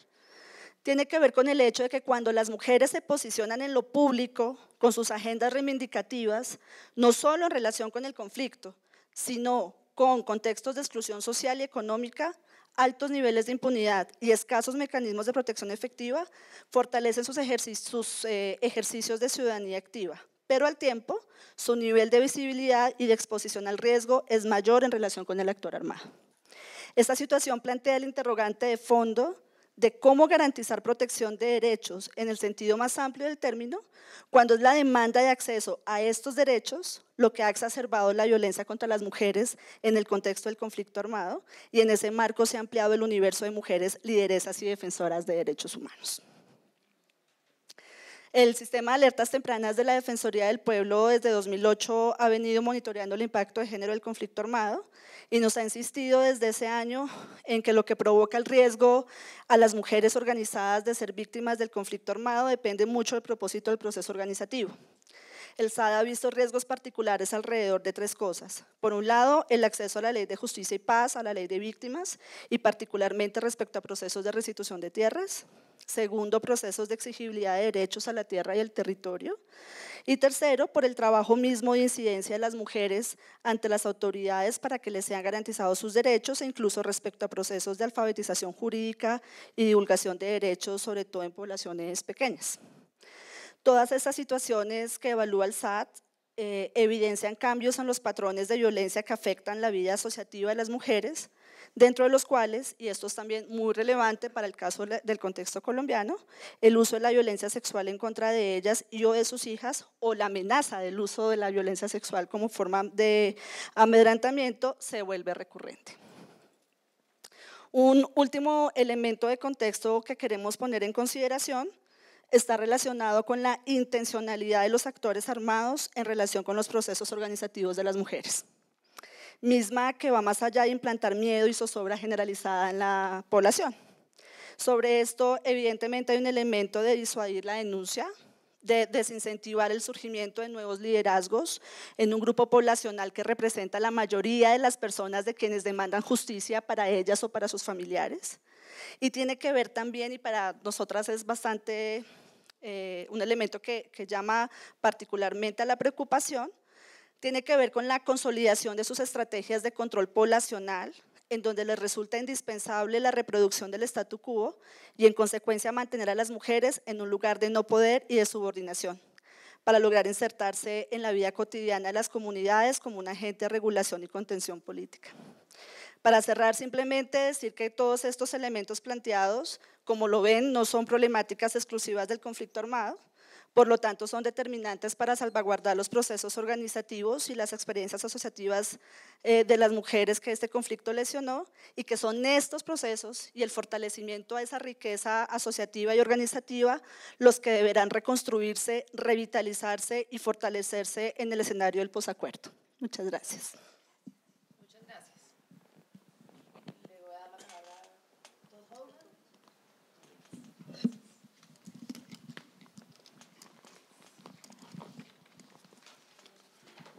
tiene que ver con el hecho de que cuando las mujeres se posicionan en lo público con sus agendas reivindicativas, no solo en relación con el conflicto, sino con contextos de exclusión social y económica, altos niveles de impunidad y escasos mecanismos de protección efectiva, fortalecen sus, eh, ejercicios, de ciudadanía activa. Pero al tiempo, su nivel de visibilidad y de exposición al riesgo es mayor en relación con el actor armado. Esta situación plantea el interrogante de fondo de cómo garantizar protección de derechos en el sentido más amplio del término, cuando es la demanda de acceso a estos derechos lo que ha exacerbado la violencia contra las mujeres en el contexto del conflicto armado y en ese marco se ha ampliado el universo de mujeres lideresas y defensoras de derechos humanos. El sistema de alertas tempranas de la Defensoría del Pueblo desde 2008 ha venido monitoreando el impacto de género del conflicto armado y nos ha insistido desde ese año en que lo que provoca el riesgo a las mujeres organizadas de ser víctimas del conflicto armado depende mucho del propósito del proceso organizativo el SAD ha visto riesgos particulares alrededor de tres cosas. Por un lado, el acceso a la ley de justicia y paz, a la ley de víctimas y particularmente respecto a procesos de restitución de tierras. Segundo, procesos de exigibilidad de derechos a la tierra y el territorio. Y tercero, por el trabajo mismo de incidencia de las mujeres ante las autoridades para que les sean garantizados sus derechos e incluso respecto a procesos de alfabetización jurídica y divulgación de derechos, sobre todo en poblaciones pequeñas. Todas estas situaciones que evalúa el SAT eh, evidencian cambios en los patrones de violencia que afectan la vida asociativa de las mujeres, dentro de los cuales, y esto es también muy relevante para el caso del contexto colombiano, el uso de la violencia sexual en contra de ellas y o de sus hijas, o la amenaza del uso de la violencia sexual como forma de amedrentamiento se vuelve recurrente. Un último elemento de contexto que queremos poner en consideración está relacionado con la intencionalidad de los actores armados en relación con los procesos organizativos de las mujeres, misma que va más allá de implantar miedo y zozobra generalizada en la población. Sobre esto, evidentemente, hay un elemento de disuadir la denuncia, de desincentivar el surgimiento de nuevos liderazgos en un grupo poblacional que representa la mayoría de las personas de quienes demandan justicia para ellas o para sus familiares. Y tiene que ver también, y para nosotras es bastante eh, un elemento que, llama particularmente a la preocupación, tiene que ver con la consolidación de sus estrategias de control poblacional, en donde les resulta indispensable la reproducción del statu quo y en consecuencia mantener a las mujeres en un lugar de no poder y de subordinación, para lograr insertarse en la vida cotidiana de las comunidades como un agente de regulación y contención política. Para cerrar, simplemente decir que todos estos elementos planteados, como lo ven, no son problemáticas exclusivas del conflicto armado, por lo tanto son determinantes para salvaguardar los procesos organizativos y las experiencias asociativas eh, de las mujeres que este conflicto lesionó y que son estos procesos y el fortalecimiento a esa riqueza asociativa y organizativa los que deberán reconstruirse, revitalizarse y fortalecerse en el escenario del posacuerdo. Muchas gracias.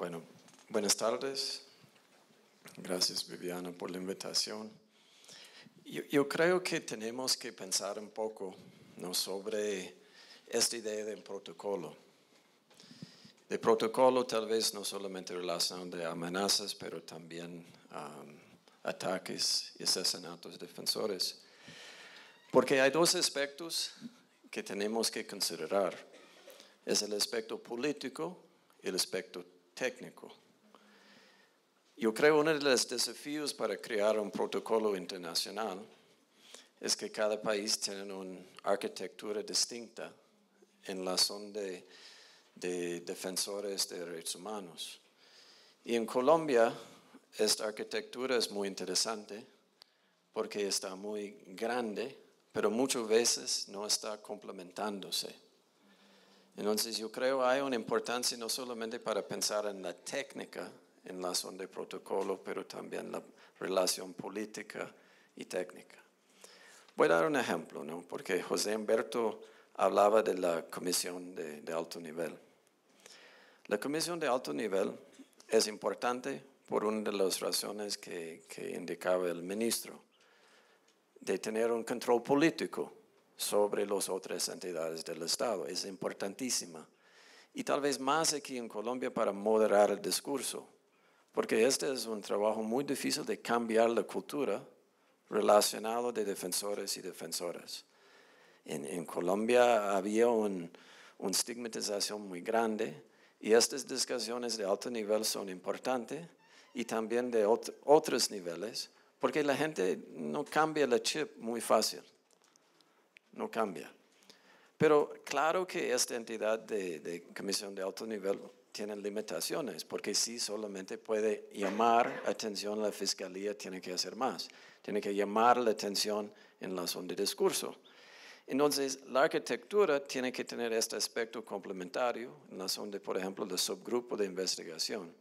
Bueno, buenas tardes. Gracias Viviana por la invitación. Yo, creo que tenemos que pensar un poco sobre esta idea del protocolo. De protocolo tal vez no solamente relación de amenazas, pero también um, ataques y asesinatos defensores. Porque hay dos aspectos que tenemos que considerar. Es el aspecto político y el aspecto técnico. Yo creo que uno de los desafíos para crear un protocolo internacional es que cada país tiene una arquitectura distinta en la zona de, de defensores de derechos humanos. Y en Colombia esta arquitectura es muy interesante porque está muy grande, pero muchas veces no está complementándose. Entonces yo creo que hay una importancia no solamente para pensar en la técnica en la zona de protocolo, pero también la relación política y técnica. Voy a dar un ejemplo, porque José Humberto hablaba de la comisión de, alto nivel. La comisión de alto nivel es importante por una de las razones que indicaba el ministro, de tener un control político sobre las otras entidades del Estado. Es importantísima. Y tal vez más aquí en Colombia para moderar el discurso, porque este es un trabajo muy difícil de cambiar la cultura relacionado de defensores y defensoras. En, Colombia había una estigmatización muy grande y estas discusiones de alto nivel son importantes y también de otros niveles, porque la gente no cambia la chip muy fácil no cambia. Pero claro que esta entidad de, comisión de alto nivel tiene limitaciones, porque sí solamente puede llamar atención a la fiscalía, tiene que hacer más, tiene que llamar la atención en la zona de discurso. Entonces, la arquitectura tiene que tener este aspecto complementario en la zona, de, por ejemplo, del subgrupo de investigación,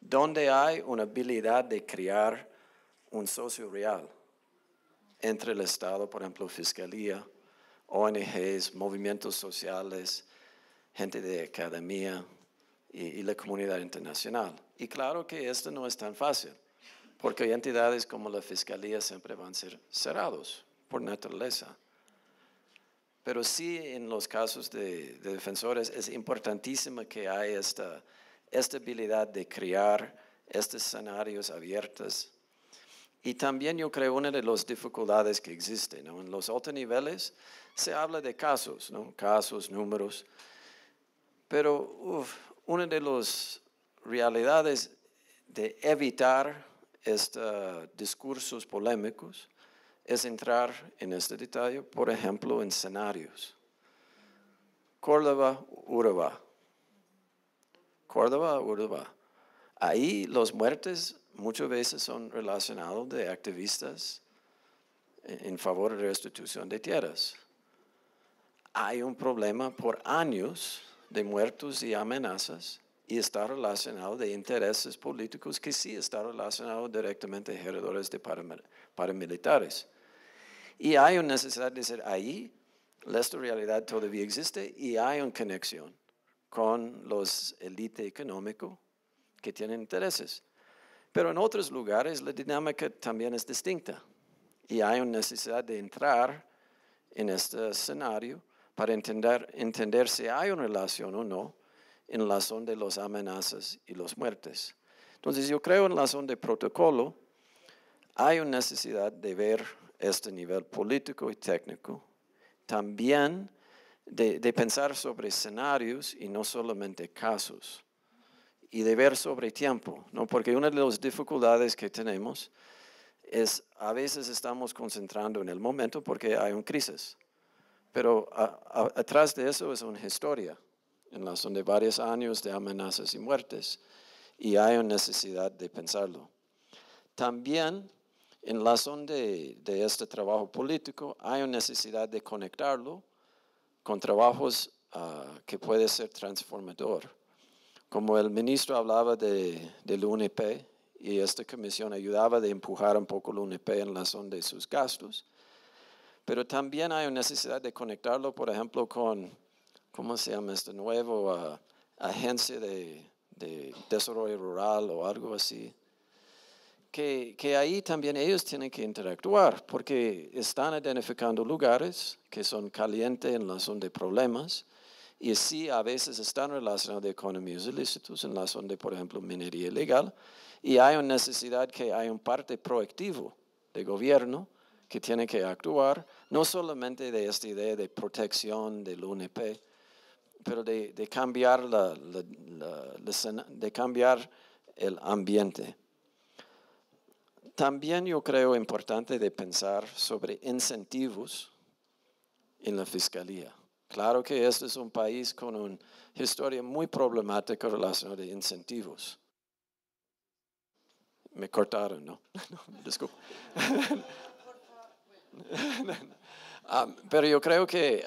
donde hay una habilidad de crear un socio real, entre el Estado, por ejemplo, Fiscalía, ONGs, movimientos sociales, gente de academia y, la comunidad internacional. Y claro que esto no es tan fácil, porque hay entidades como la Fiscalía siempre van a ser cerrados por naturaleza. Pero sí en los casos de, defensores es importantísimo que haya esta, esta habilidad de crear estos escenarios abiertos y también yo creo una de las dificultades que existen, en los altos niveles se habla de casos, ¿no? casos, números, pero una de las realidades de evitar estos uh, discursos polémicos es entrar en este detalle, por ejemplo, en escenarios. Córdoba, Uruguay. Córdoba, Uruguay. Ahí los muertes muchas veces son relacionados de activistas e, en favor de restitución de tierras. Hay un problema por años de muertos y amenazas y está relacionado de intereses políticos que sí está relacionado directamente a geradores de paramilitares. Y hay una necesidad de decir, ahí esta realidad todavía existe y hay una conexión con los élite económico que tienen intereses. Pero en otros lugares la dinámica también es distinta y hay una necesidad de entrar en este escenario para entender, entender si hay una relación o no en la zona de las amenazas y las muertes. Entonces yo creo en la zona de protocolo hay una necesidad de ver este nivel político y técnico, también de pensar sobre escenarios y no solamente casos y de ver sobre tiempo, ¿no? porque una de las dificultades que tenemos es a veces estamos concentrando en el momento porque hay una crisis, pero atrás de eso es una historia en la de varios años de amenazas y muertes y hay una necesidad de pensarlo. También en la zona de, este trabajo político hay una necesidad de conectarlo con trabajos ah, que puede ser transformador como el ministro hablaba de, del UNEP y esta comisión ayudaba de empujar un poco el UNEP en la zona de sus gastos, pero también hay una necesidad de conectarlo, por ejemplo, con, ¿cómo se llama este nuevo agencia de, desarrollo rural o algo así? que, ahí también ellos tienen que interactuar porque están identificando lugares que son calientes en la zona de problemas y sí, a veces están relacionados de economías ilícitas, en las donde, por ejemplo, minería ilegal, y hay una necesidad que hay un parte proactivo de gobierno que tiene que actuar, no solamente de esta idea de protección del UNP, pero de, cambiar, la, de cambiar el ambiente. También yo creo importante de pensar sobre incentivos en la fiscalía. Claro que este es un país con una historia muy problemática relación a incentivos. Me cortaron, ¿no? no ah, pero yo creo que...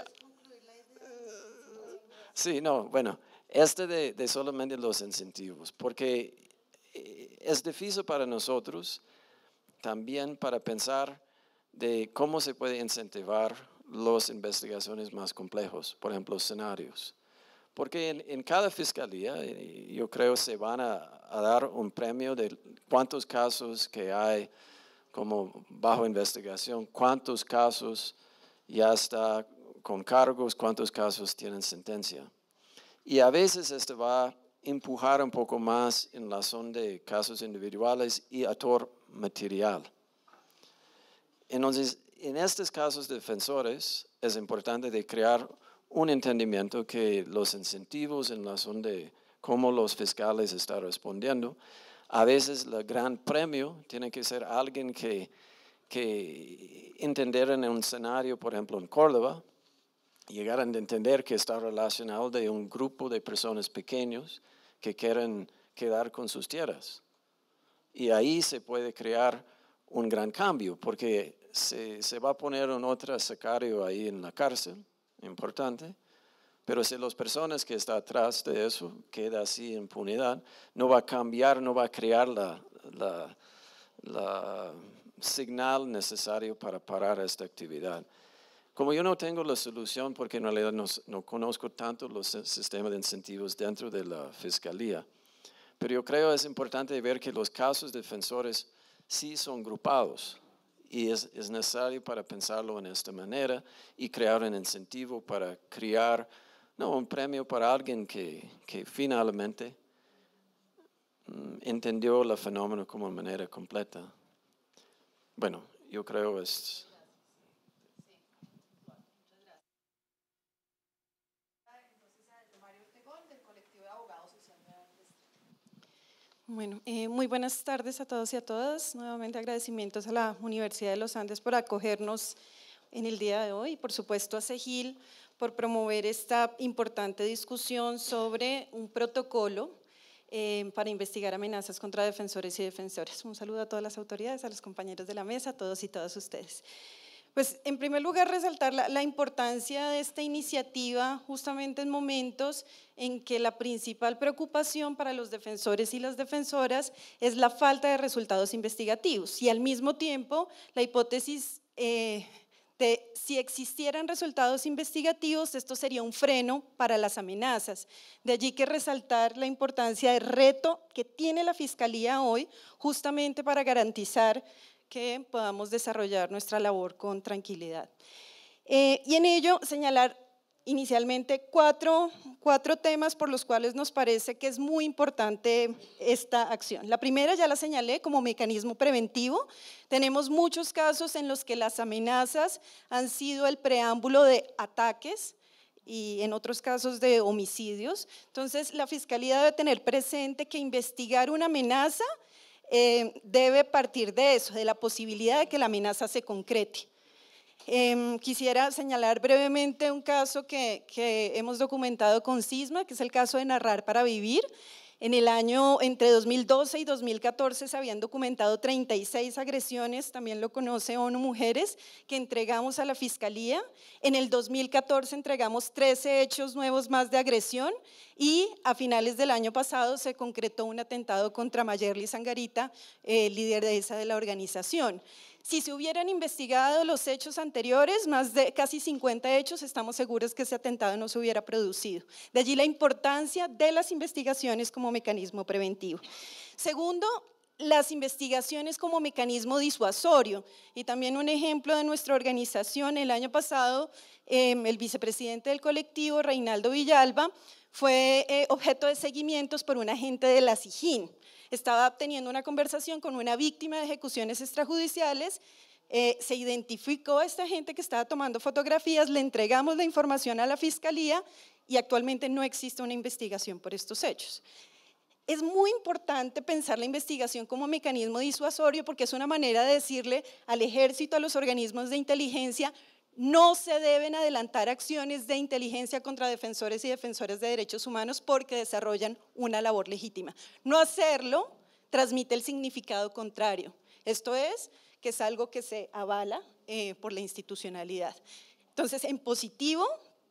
sí, no, bueno, este de, de solamente los incentivos, porque eh, es difícil para nosotros también para pensar de cómo se puede incentivar las investigaciones más complejas, por ejemplo, escenarios. Porque en, cada fiscalía, eh, yo creo, se van a, dar un premio de cuántos casos que hay como bajo investigación, cuántos casos ya está con cargos, cuántos casos tienen sentencia. Y a veces esto va a empujar un poco más en la zona de casos individuales y actor material. Entonces, en estos casos defensores es importante de crear un entendimiento que los incentivos en la zona de cómo los fiscales están respondiendo, a veces el gran premio tiene que ser alguien que, que entender en un escenario, por ejemplo en Córdoba, llegar a entender que está relacionado de un grupo de personas pequeños que quieren quedar con sus tierras. Y ahí se puede crear un gran cambio, porque se, va a poner un otro secario ahí en la cárcel, importante, pero si las personas que están atrás de eso queda así en impunidad, no va a cambiar, no va a crear la, la, señal necesario para parar esta actividad. Como yo no tengo la solución, porque en realidad no, no conozco tanto los sistemas de incentivos dentro de la fiscalía, pero yo creo es importante ver que los casos defensores sí son grupados y es, necesario para pensarlo en esta manera y crear un incentivo para crear no, un premio para alguien que, que finalmente mm, entendió el fenómeno como manera completa. Bueno, yo creo es Bueno, eh, muy buenas tardes a todos y a todas. Nuevamente agradecimientos a la Universidad de los Andes por acogernos en el día de hoy por supuesto a Segil por promover esta importante discusión sobre un protocolo eh, para investigar amenazas contra defensores y defensores. Un saludo a todas las autoridades, a los compañeros de la mesa, a todos y todas ustedes. Pues en primer lugar resaltar la, importancia de esta iniciativa justamente en momentos en que la principal preocupación para los defensores y las defensoras es la falta de resultados investigativos y al mismo tiempo la hipótesis eh, de si existieran resultados investigativos esto sería un freno para las amenazas. De allí que resaltar la importancia del reto que tiene la Fiscalía hoy justamente para garantizar que podamos desarrollar nuestra labor con tranquilidad. Eh, y en ello señalar inicialmente cuatro, cuatro, temas por los cuales nos parece que es muy importante esta acción. La primera ya la señalé como mecanismo preventivo. Tenemos muchos casos en los que las amenazas han sido el preámbulo de ataques y en otros casos de homicidios. Entonces, la Fiscalía debe tener presente que investigar una amenaza Em, debe partir de eso, de la posibilidad de que la amenaza se concrete. Em, quisiera señalar brevemente un caso que, que, hemos documentado con Cisma, que es el caso de Narrar para Vivir. En el año entre 2012 y 2014 se habían documentado 36 agresiones, también lo conoce ONU Mujeres, que entregamos a la Fiscalía. En el 2014 entregamos 13 hechos nuevos más de agresión y a finales del año pasado se concretó un atentado contra Mayerli Sangarita, eh, líder de esa de la organización. Si se hubieran investigado los hechos anteriores, más de casi 50 hechos, estamos seguros que ese atentado no se hubiera producido. De allí la importancia de las investigaciones como mecanismo preventivo. Segundo, las investigaciones como mecanismo disuasorio. Y también un ejemplo de nuestra organización, el año pasado em, el vicepresidente del colectivo, Reinaldo Villalba, fue eh, objeto de seguimientos por un agente de la SIGIN estaba teniendo una conversación con una víctima de ejecuciones extrajudiciales eh, se identificó a esta gente que estaba tomando fotografías, le entregamos la información a la fiscalía y actualmente no existe una investigación por estos hechos. Es muy importante pensar la investigación como mecanismo disuasorio porque es una manera de decirle al ejército, a los organismos de inteligencia, no se deben adelantar acciones de inteligencia contra defensores y defensoras de derechos humanos porque desarrollan una labor legítima. No hacerlo transmite el significado contrario. Esto es que es algo que se avala eh, por la institucionalidad. Entonces, en positivo,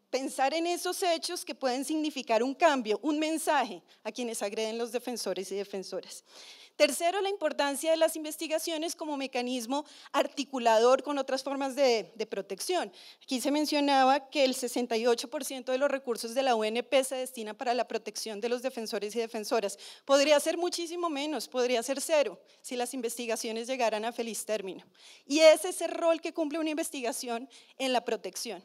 pensar en esos hechos que pueden significar un cambio, un mensaje a quienes agreden los defensores y defensoras. Tercero, la importancia de las investigaciones como mecanismo articulador con otras formas de, protección. Aquí se mencionaba que el 68% de los recursos de la UNP se destina para la protección de los defensores y defensoras. Podría ser muchísimo menos, podría ser cero, si las investigaciones llegaran a feliz término. Y ese es el rol que cumple una investigación en la protección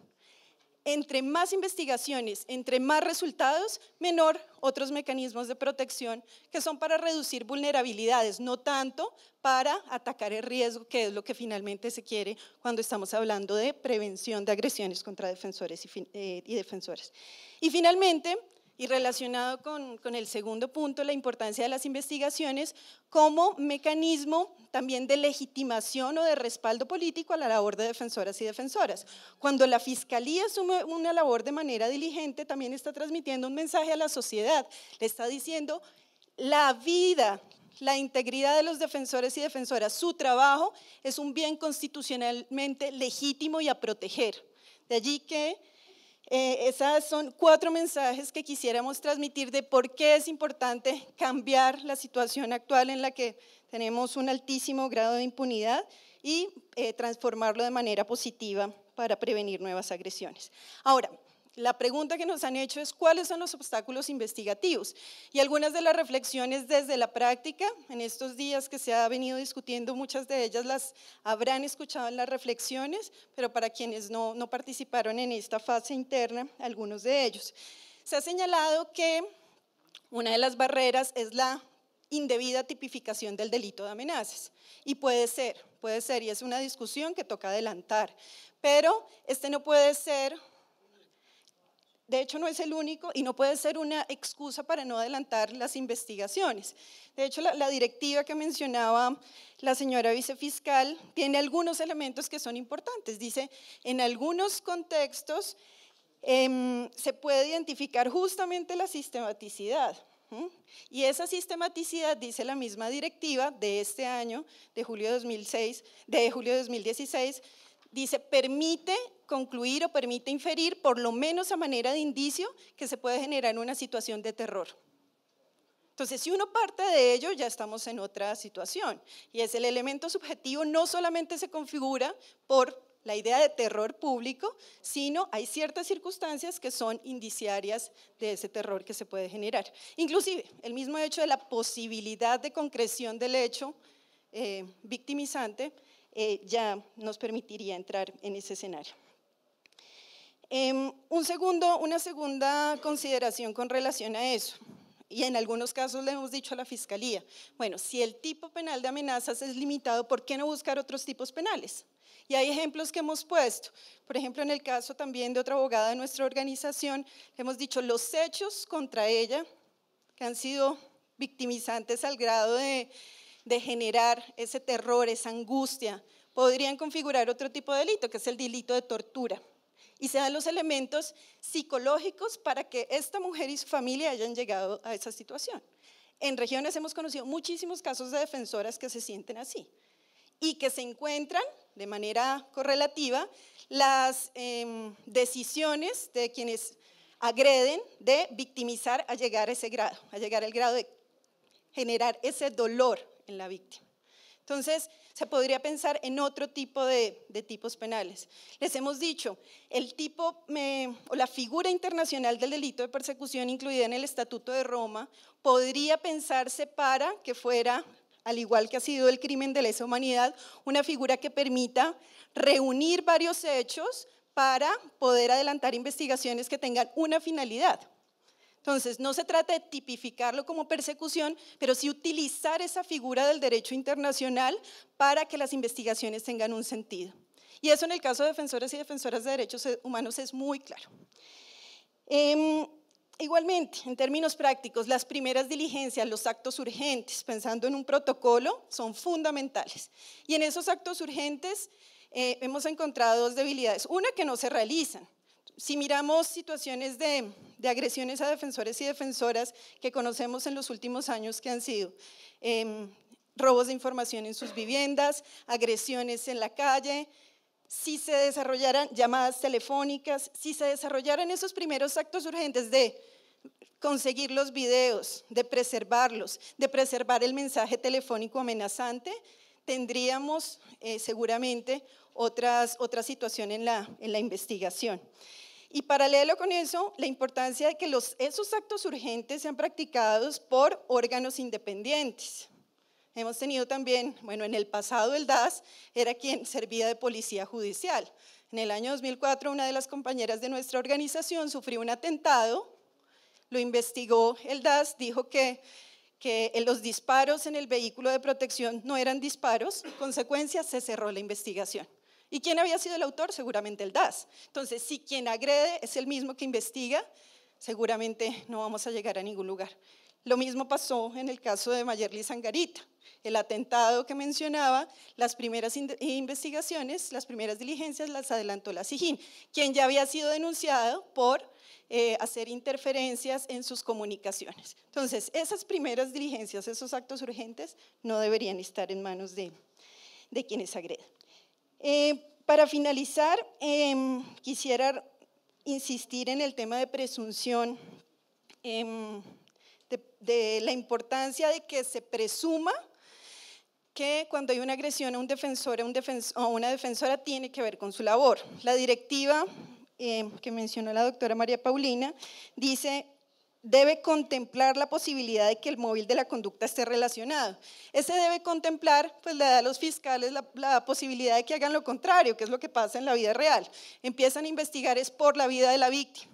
entre más investigaciones, entre más resultados, menor otros mecanismos de protección que son para reducir vulnerabilidades, no tanto para atacar el riesgo, que es lo que finalmente se quiere cuando estamos hablando de prevención de agresiones contra defensores y, eh, defensoras. Y finalmente, y relacionado con, el segundo punto, la importancia de las investigaciones como mecanismo también de legitimación o de respaldo político a la labor de defensoras y defensoras. Cuando la fiscalía asume una labor de manera diligente, también está transmitiendo un mensaje a la sociedad. Le está diciendo, la vida, la integridad de los defensores y defensoras, su trabajo es un bien constitucionalmente legítimo y a proteger. De allí que eh, esas son cuatro mensajes que quisiéramos transmitir de por qué es importante cambiar la situación actual en la que tenemos un altísimo grado de impunidad y eh, transformarlo de manera positiva para prevenir nuevas agresiones. Ahora, la pregunta que nos han hecho es cuáles son los obstáculos investigativos y algunas de las reflexiones desde la práctica, en estos días que se ha venido discutiendo, muchas de ellas las habrán escuchado en las reflexiones, pero para quienes no, participaron en esta fase interna, algunos de ellos. Se ha señalado que una de las barreras es la indebida tipificación del delito de amenazas. Y puede ser, puede ser, y es una discusión que toca adelantar. Pero este no puede ser de hecho no es el único y no puede ser una excusa para no adelantar las investigaciones. De hecho, la, directiva que mencionaba la señora vicefiscal tiene algunos elementos que son importantes. Dice, en algunos contextos em, se puede identificar justamente la sistematicidad. Y esa sistematicidad, dice la misma directiva de este año, de julio, 2006, de julio 2016, dice, permite concluir o permite inferir, por lo menos a manera de indicio, que se puede generar una situación de terror. Entonces, si uno parte de ello, ya estamos en otra situación. Y es el elemento subjetivo no solamente se configura por la idea de terror público, sino hay ciertas circunstancias que son indiciarias de ese terror que se puede generar. Inclusive, el mismo hecho de la posibilidad de concreción del hecho eh, victimizante eh, ya nos permitiría entrar en ese escenario. Em, un segundo, una segunda consideración con relación a eso, y en algunos casos le hemos dicho a la Fiscalía, bueno, si el tipo penal de amenazas es limitado, ¿por qué no buscar otros tipos penales? Y hay ejemplos que hemos puesto. Por ejemplo, en el caso también de otra abogada de nuestra organización, hemos dicho los hechos contra ella, que han sido victimizantes al grado de de generar ese terror, esa angustia, podrían configurar otro tipo de delito, que es el delito de tortura. Y se dan los elementos psicológicos para que esta mujer y su familia hayan llegado a esa situación. En regiones hemos conocido muchísimos casos de defensoras que se sienten así y que se encuentran de manera correlativa las em, decisiones de quienes agreden de victimizar a llegar a ese grado, a llegar al grado de generar ese dolor en la víctima. Entonces, se podría pensar en otro tipo de, tipos penales. Les hemos dicho, el tipo o la figura internacional del delito de persecución incluida en el Estatuto de Roma podría pensarse para que fuera, al igual que ha sido el crimen de lesa humanidad, una figura que permita reunir varios hechos para poder adelantar investigaciones que tengan una finalidad. Entonces, no se trata de tipificarlo como persecución, pero sí utilizar esa figura del derecho internacional para que las investigaciones tengan un sentido. Y eso en el caso de defensores y defensoras de derechos humanos es muy claro. Em, igualmente, en términos prácticos, las primeras diligencias, los actos urgentes, pensando en un protocolo, son fundamentales. Y en esos actos urgentes eh, hemos encontrado dos debilidades. Una, que no se realizan si miramos situaciones de, agresiones a defensores y defensoras que conocemos en los últimos años que han sido em, robos de información en sus viviendas, agresiones en la calle, si se desarrollaran llamadas telefónicas, si se desarrollaran esos primeros actos urgentes de conseguir los videos, de preservarlos, de preservar el mensaje telefónico amenazante, tendríamos eh, seguramente otra situación en la investigación. Y paralelo con eso, la importancia de que esos actos urgentes sean practicados por órganos independientes. Hemos tenido también, bueno, en el pasado el DAS era quien servía de policía judicial. En el año 2004 una de las compañeras de nuestra organización sufrió un atentado, lo investigó el DAS, dijo que, que los disparos en el vehículo de protección no eran disparos, en consecuencia se cerró la investigación. ¿Y quién había sido el autor? Seguramente el DAS. Entonces, si quien agrede es el mismo que investiga, seguramente no vamos a llegar a ningún lugar. Lo mismo pasó en el caso de Mayerly Sangarita. El atentado que mencionaba, las primeras investigaciones, las primeras diligencias las adelantó la SIGIN, quien ya había sido denunciado por eh, hacer interferencias en sus comunicaciones. Entonces, esas primeras diligencias, esos actos urgentes, no deberían estar en manos de quienes agreden. Eh, para finalizar, em, quisiera insistir en el tema de presunción, em, de, la importancia de que se presuma que cuando hay una agresión a un defensor o una defensora tiene que ver con su labor. La directiva em, que mencionó la doctora María Paulina dice debe contemplar la posibilidad de que el móvil de la conducta esté relacionado. Ese debe contemplar, pues le da a los fiscales la, posibilidad de que hagan lo contrario, que es lo que pasa en la vida real. Empiezan a investigar es por la vida de la víctima.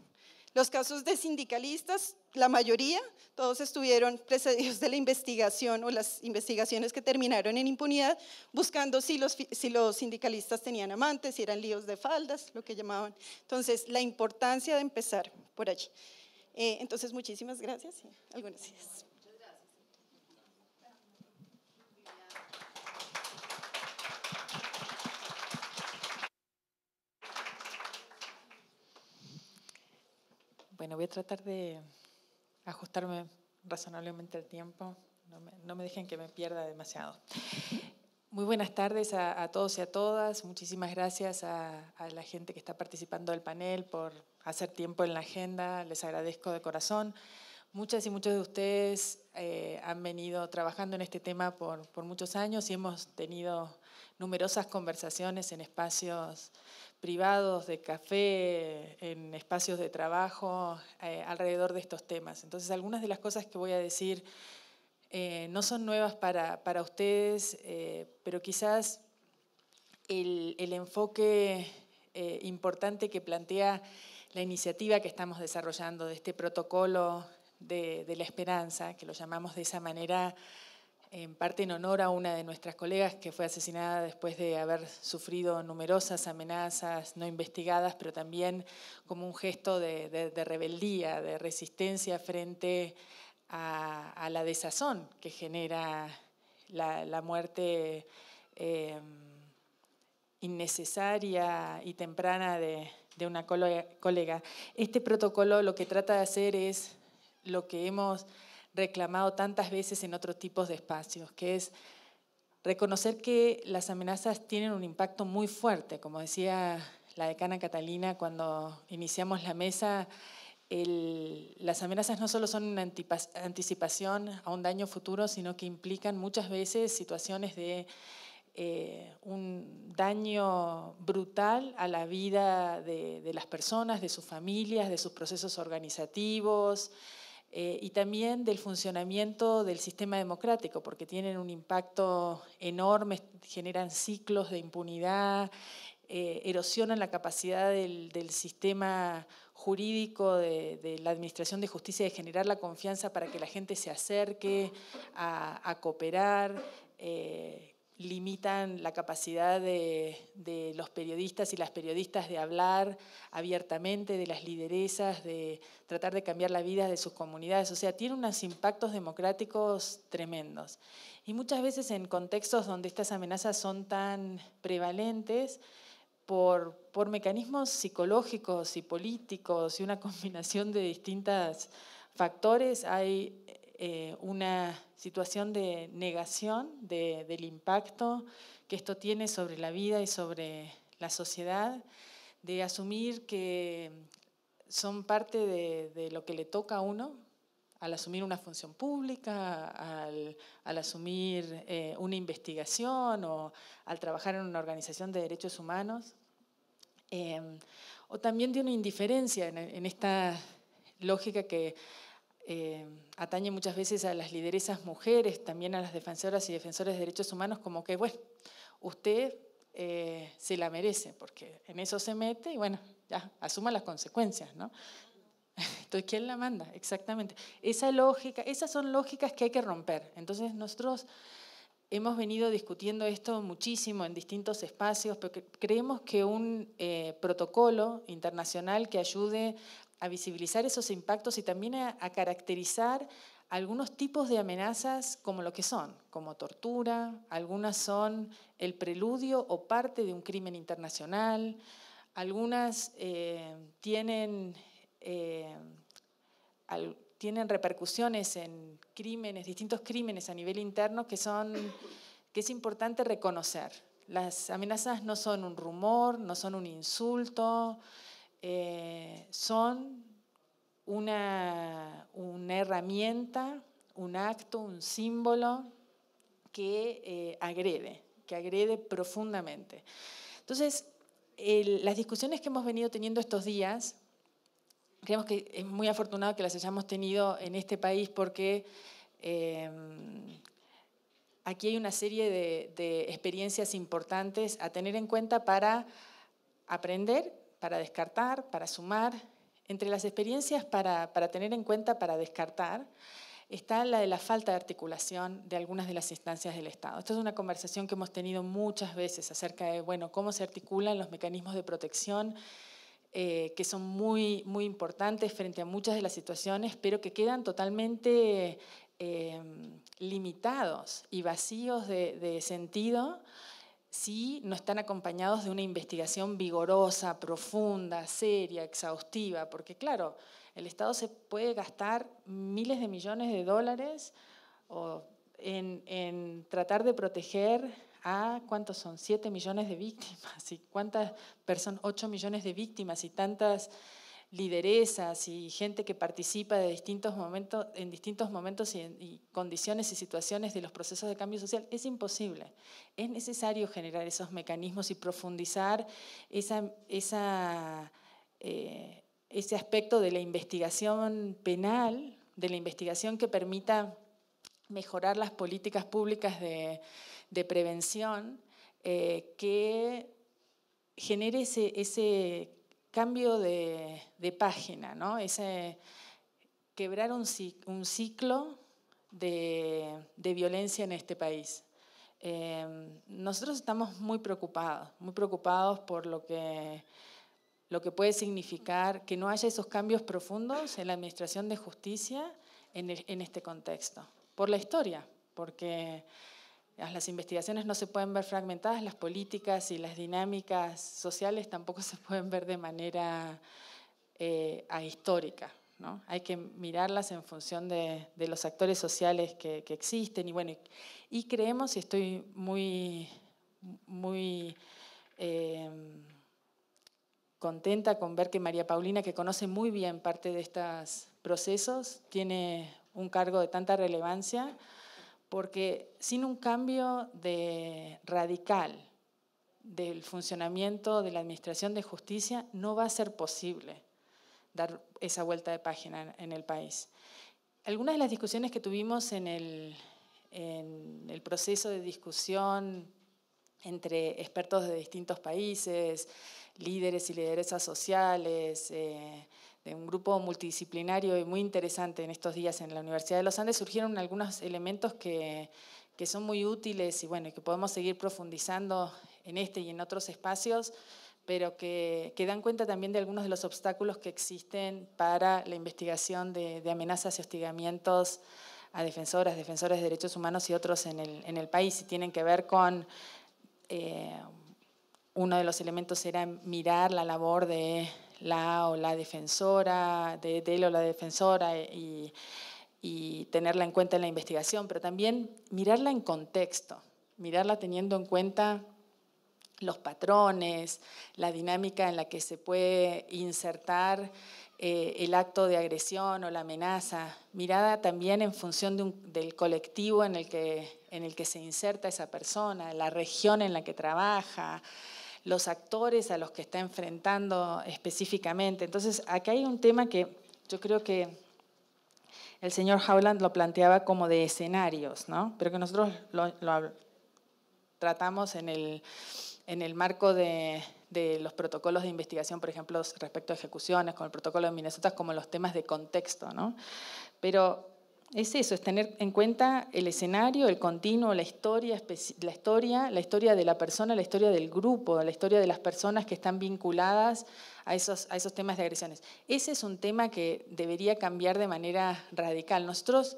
Los casos de sindicalistas, la mayoría, todos estuvieron precedidos de la investigación o las investigaciones que terminaron en impunidad, buscando si los, si los sindicalistas tenían amantes, si eran líos de faldas, lo que llamaban. Entonces, la importancia de empezar por allí. Eh, entonces, muchísimas gracias y algunas ideas. Bueno, voy a tratar de ajustarme razonablemente al tiempo. No me, dejen que me pierda demasiado. Muy buenas tardes a, todos y a todas. Muchísimas gracias a, a, la gente que está participando del panel por, hacer tiempo en la agenda. Les agradezco de corazón. Muchas y muchos de ustedes eh, han venido trabajando en este tema por, muchos años y hemos tenido numerosas conversaciones en espacios privados, de café, en espacios de trabajo, eh, alrededor de estos temas. Entonces, algunas de las cosas que voy a decir eh, no son nuevas para, ustedes, pero quizás el enfoque importante que plantea la iniciativa que estamos desarrollando de este protocolo de, la esperanza, que lo llamamos de esa manera en parte en honor a una de nuestras colegas que fue asesinada después de haber sufrido numerosas amenazas no investigadas, pero también como un gesto de, rebeldía, de resistencia frente a, la desazón que genera la, muerte eh, innecesaria y temprana de, de una colega. Este protocolo lo que trata de hacer es lo que hemos reclamado tantas veces en otros tipos de espacios, que es reconocer que las amenazas tienen un impacto muy fuerte. Como decía la decana Catalina cuando iniciamos la mesa, las amenazas no solo son una anticipación a un daño futuro, sino que implican muchas veces situaciones de eh, un daño brutal a la vida de, las personas, de sus familias, de sus procesos organizativos eh, y también del funcionamiento del sistema democrático, porque tienen un impacto enorme, generan ciclos de impunidad, eh, erosionan la capacidad del, sistema jurídico de, la Administración de Justicia de generar la confianza para que la gente se acerque a, cooperar limitan la capacidad de, los periodistas y las periodistas de hablar abiertamente, de las lideresas, de tratar de cambiar la vida de sus comunidades. O sea, tiene unos impactos democráticos tremendos. Y muchas veces en contextos donde estas amenazas son tan prevalentes, por, por mecanismos psicológicos y políticos y una combinación de distintos factores, hay eh, una situación de negación del impacto que esto tiene sobre la vida y sobre la sociedad, de asumir que son parte de, lo que le toca a uno al asumir una función pública, al, asumir eh, una investigación o al trabajar en una organización de derechos humanos, eh, o también de una indiferencia en esta lógica que eh, atañe muchas veces a las lideresas mujeres, también a las defensoras y defensores de derechos humanos, como que, bueno, usted eh, se la merece, porque en eso se mete y bueno, ya, asuma las consecuencias, ¿no? Entonces, ¿quién la manda? Exactamente. Esa lógica, esas son lógicas que hay que romper. Entonces, nosotros hemos venido discutiendo esto muchísimo en distintos espacios, pero creemos que un eh, protocolo internacional que ayude a visibilizar esos impactos y también a, caracterizar algunos tipos de amenazas como lo que son, como tortura, algunas son el preludio o parte de un crimen internacional, algunas eh, tienen, eh, tienen repercusiones en crímenes, distintos crímenes a nivel interno que, son, que es importante reconocer. Las amenazas no son un rumor, no son un insulto, eh, son una, una, herramienta, un acto, un símbolo que eh, agrede, que agrede profundamente. Entonces, las discusiones que hemos venido teniendo estos días, creemos que es muy afortunado que las hayamos tenido en este país porque em, aquí hay una serie de experiencias importantes a tener en cuenta para aprender para descartar, para sumar. Entre las experiencias para, tener en cuenta para descartar está la de la falta de articulación de algunas de las instancias del Estado. Esta es una conversación que hemos tenido muchas veces acerca de bueno, cómo se articulan los mecanismos de protección eh, que son muy, muy importantes frente a muchas de las situaciones, pero que quedan totalmente eh, limitados y vacíos de sentido si no están acompañados de una investigación vigorosa, profunda, seria, exhaustiva, porque claro, el Estado se puede gastar miles de millones de dólares en, tratar de proteger a, ¿cuántos son? siete millones de víctimas y cuántas personas, 8 millones de víctimas y tantas lideresas y gente que participa distintos momentos, en distintos momentos y, en, condiciones y situaciones de los procesos de cambio social, es imposible. Es necesario generar esos mecanismos y profundizar eh, ese aspecto de la investigación penal, de la investigación que permita mejorar las políticas públicas de, prevención, eh, que genere ese, ese cambio de, página, ¿no? Ese, quebrar un, ciclo de, violencia en este país. Em, nosotros estamos muy preocupados, muy preocupados por lo que, puede significar que no haya esos cambios profundos en la Administración de Justicia en este contexto, por la historia, porque las investigaciones no se pueden ver fragmentadas, las políticas y las dinámicas sociales tampoco se pueden ver de manera eh, ahistórica. ¿no? Hay que mirarlas en función de, los actores sociales que, existen. Y, bueno, y, creemos, y estoy muy, muy em, contenta con ver que María Paulina, que conoce muy bien parte de estos procesos, tiene un cargo de tanta relevancia porque sin un cambio radical del funcionamiento de la Administración de Justicia no va a ser posible dar esa vuelta de página en el país. Algunas de las discusiones que tuvimos en el, proceso de discusión entre expertos de distintos países, líderes y lideresas sociales, eh, de un grupo multidisciplinario y muy interesante en estos días en la Universidad de los Andes, surgieron algunos elementos que, son muy útiles y bueno, que podemos seguir profundizando en este y en otros espacios, pero que, dan cuenta también de algunos de los obstáculos que existen para la investigación de, amenazas y hostigamientos a defensoras, defensores de derechos humanos y otros en el, en el país, y tienen que ver con... Eh, uno de los elementos era mirar la labor de la o la defensora, de, él o la defensora eh, y, tenerla en cuenta en la investigación, pero también mirarla en contexto, mirarla teniendo en cuenta los patrones, la dinámica en la que se puede insertar eh, el acto de agresión o la amenaza, mirada también en función del colectivo en el que se inserta esa persona, la región en la que trabaja, los actores a los que está enfrentando específicamente. Entonces, acá hay un tema que yo creo que el señor Howland lo planteaba como de escenarios, ¿no? pero que nosotros lo, tratamos en el, en el marco de, los protocolos de investigación, por ejemplo, respecto a ejecuciones, con el protocolo de Minnesota, como los temas de contexto. ¿no? Pero es eso, es tener en cuenta el escenario, el continuo, la historia, la historia, la historia de la persona, la historia del grupo, la historia de las personas que están vinculadas a esos, a esos temas de agresiones. Ese es un tema que debería cambiar de manera radical. Nosotros,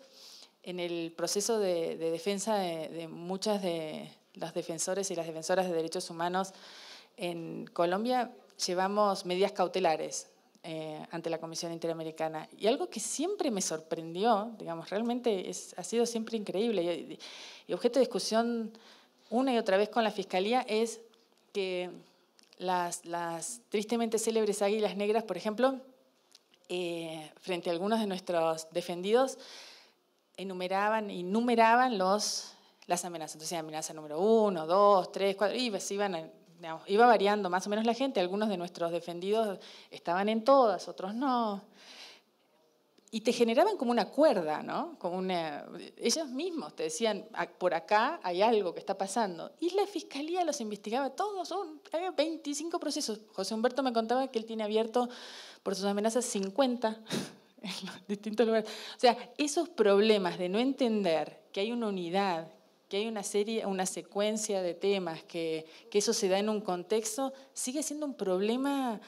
en el proceso de, defensa de, muchas de las defensores y las defensoras de derechos humanos en Colombia, llevamos medidas cautelares eh, ante la Comisión Interamericana. Y algo que siempre me sorprendió, digamos, realmente es, ha sido siempre increíble y, objeto de discusión una y otra vez con la Fiscalía es que las, tristemente célebres águilas negras, por ejemplo, eh, frente a algunos de nuestros defendidos, enumeraban y numeraban los, las amenazas. Entonces, amenaza número uno, dos, tres, cuatro, y se iban iba variando más o menos la gente, algunos de nuestros defendidos estaban en todas, otros no. Y te generaban como una cuerda, ¿no? Ellos mismos te decían, por acá hay algo que está pasando. Y la fiscalía los investigaba todos, son, había 25 procesos. José Humberto me contaba que él tiene abierto por sus amenazas 50 en los distintos lugares. O sea, esos problemas de no entender que hay una unidad, que hay una serie, una secuencia de temas, que, que eso se da en un contexto, sigue siendo un problema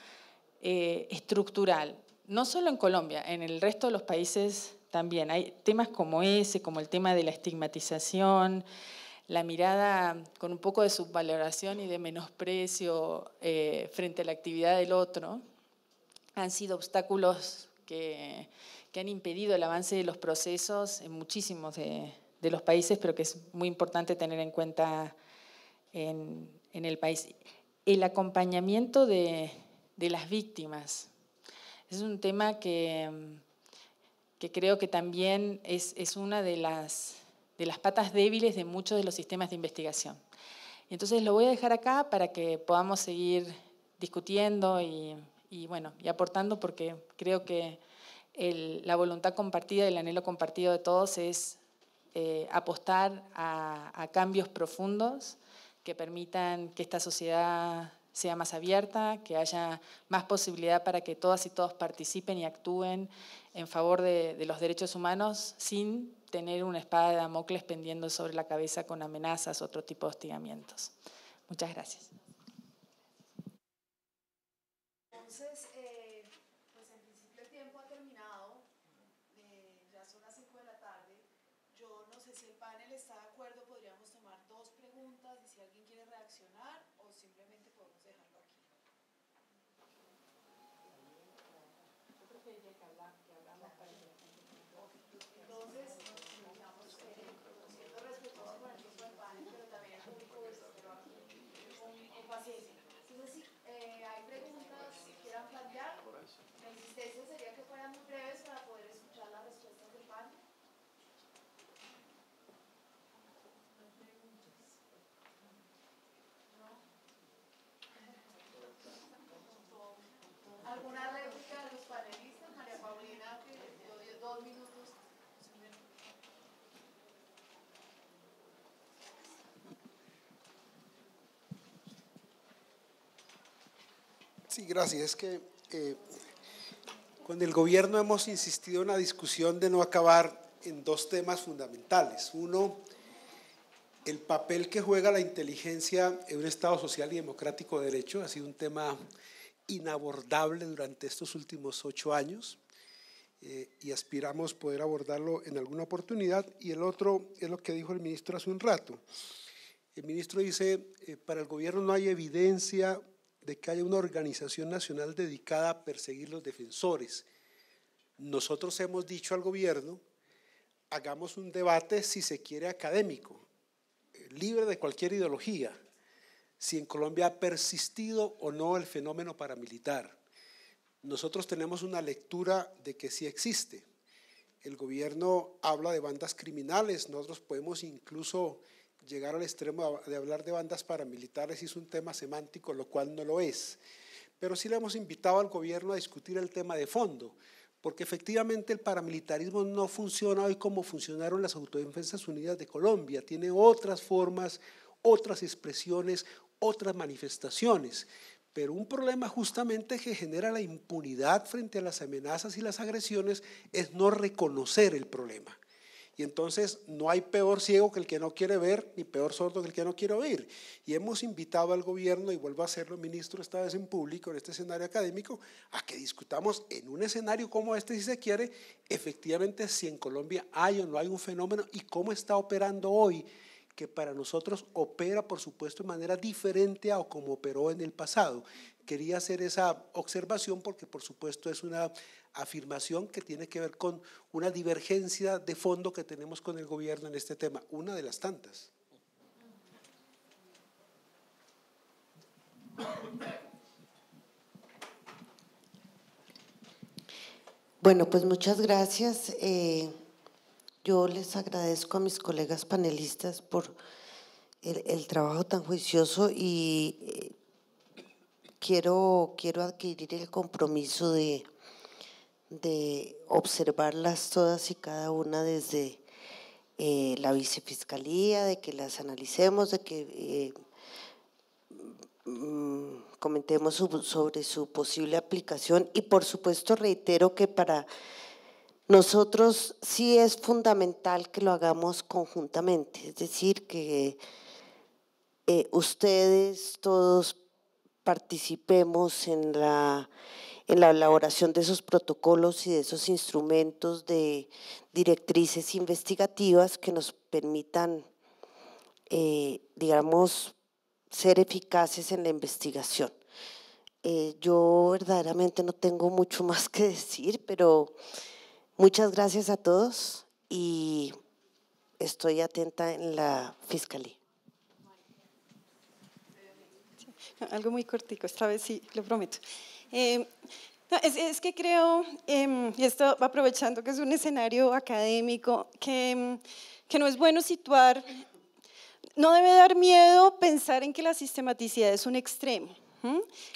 eh, estructural, no solo en Colombia, en el resto de los países también. Hay temas como ese, como el tema de la estigmatización, la mirada con un poco de subvaloración y de menosprecio eh, frente a la actividad del otro, han sido obstáculos que, que han impedido el avance de los procesos en muchísimos de, de los países, pero que es muy importante tener en cuenta en, el país. El acompañamiento de, las víctimas es un tema que, creo que también es, una de las, patas débiles de muchos de los sistemas de investigación. Entonces lo voy a dejar acá para que podamos seguir discutiendo y, bueno, y aportando porque creo que la voluntad compartida, el anhelo compartido de todos es eh, apostar a, cambios profundos que permitan que esta sociedad sea más abierta, que haya más posibilidad para que todas y todos participen y actúen en favor de, los derechos humanos sin tener una espada de Damocles pendiendo sobre la cabeza con amenazas, otro tipo de hostigamientos. Muchas gracias. Sí, gracias. Es que eh, con el gobierno hemos insistido en la discusión de no acabar en dos temas fundamentales. Uno, el papel que juega la inteligencia en un Estado social y democrático de derecho ha sido un tema inabordable durante estos últimos ocho años eh, y aspiramos poder abordarlo en alguna oportunidad. Y el otro es lo que dijo el ministro hace un rato. El ministro dice, eh, para el gobierno no hay evidencia de que haya una organización nacional dedicada a perseguir los defensores. Nosotros hemos dicho al gobierno, hagamos un debate, si se quiere, académico, eh, libre de cualquier ideología, si en Colombia ha persistido o no el fenómeno paramilitar. Nosotros tenemos una lectura de que sí existe. El gobierno habla de bandas criminales, nosotros podemos incluso llegar al extremo de hablar de bandas paramilitares es un tema semántico, lo cual no lo es. Pero sí le hemos invitado al gobierno a discutir el tema de fondo, porque efectivamente el paramilitarismo no funciona hoy como funcionaron las Autodefensas Unidas de Colombia, tiene otras formas, otras expresiones, otras manifestaciones, pero un problema justamente que genera la impunidad frente a las amenazas y las agresiones es no reconocer el problema. Y entonces no hay peor ciego que el que no quiere ver, ni peor sordo que el que no quiere oír. Y hemos invitado al gobierno, y vuelvo a hacerlo, ministro, esta vez en público, en este escenario académico, a que discutamos en un escenario como este, si se quiere, efectivamente si en Colombia hay o no hay un fenómeno y cómo está operando hoy que para nosotros opera, por supuesto, de manera diferente a como operó en el pasado. Quería hacer esa observación porque, por supuesto, es una afirmación que tiene que ver con una divergencia de fondo que tenemos con el gobierno en este tema, una de las tantas. Bueno, pues muchas gracias. Eh, yo les agradezco a mis colegas panelistas por el, trabajo tan juicioso y eh, quiero, quiero adquirir el compromiso de de observarlas todas y cada una desde eh, la vicefiscalía, de que las analicemos, de que eh, mm, comentemos sobre su posible aplicación y por supuesto reitero que para nosotros sí es fundamental que lo hagamos conjuntamente, es decir, que eh, ustedes todos participemos en la en la elaboración de esos protocolos y de esos instrumentos de directrices investigativas que nos permitan, eh, digamos, ser eficaces en la investigación. Eh, yo verdaderamente no tengo mucho más que decir, pero muchas gracias a todos y estoy atenta en la fiscalía. Algo muy cortico, esta vez sí, lo prometo. Em, es, que creo, em, y esto aprovechando que es un escenario académico, em, que no es bueno situar, no debe dar miedo pensar en que la sistematicidad es un extremo.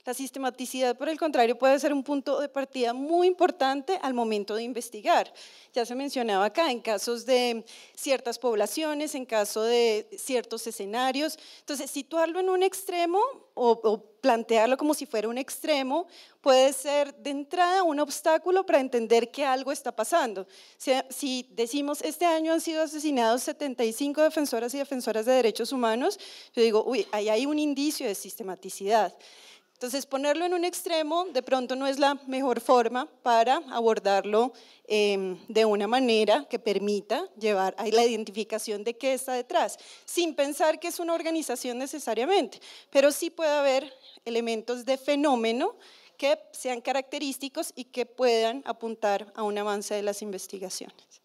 La sistematicidad, por el contrario, puede ser un punto de partida muy importante al momento de investigar ya se mencionaba acá, en casos de ciertas poblaciones, en caso de ciertos escenarios. Entonces, situarlo en un extremo o, plantearlo como si fuera un extremo puede ser de entrada un obstáculo para entender que algo está pasando. Si, si decimos, este año han sido asesinados 75 defensoras y defensoras de derechos humanos, yo digo, uy, ahí hay un indicio de sistematicidad. Entonces, ponerlo en un extremo de pronto no es la mejor forma para abordarlo em, de una manera que permita llevar a la identificación de qué está detrás, sin pensar que es una organización necesariamente, pero sí puede haber elementos de fenómeno que sean característicos y que puedan apuntar a un avance de las investigaciones.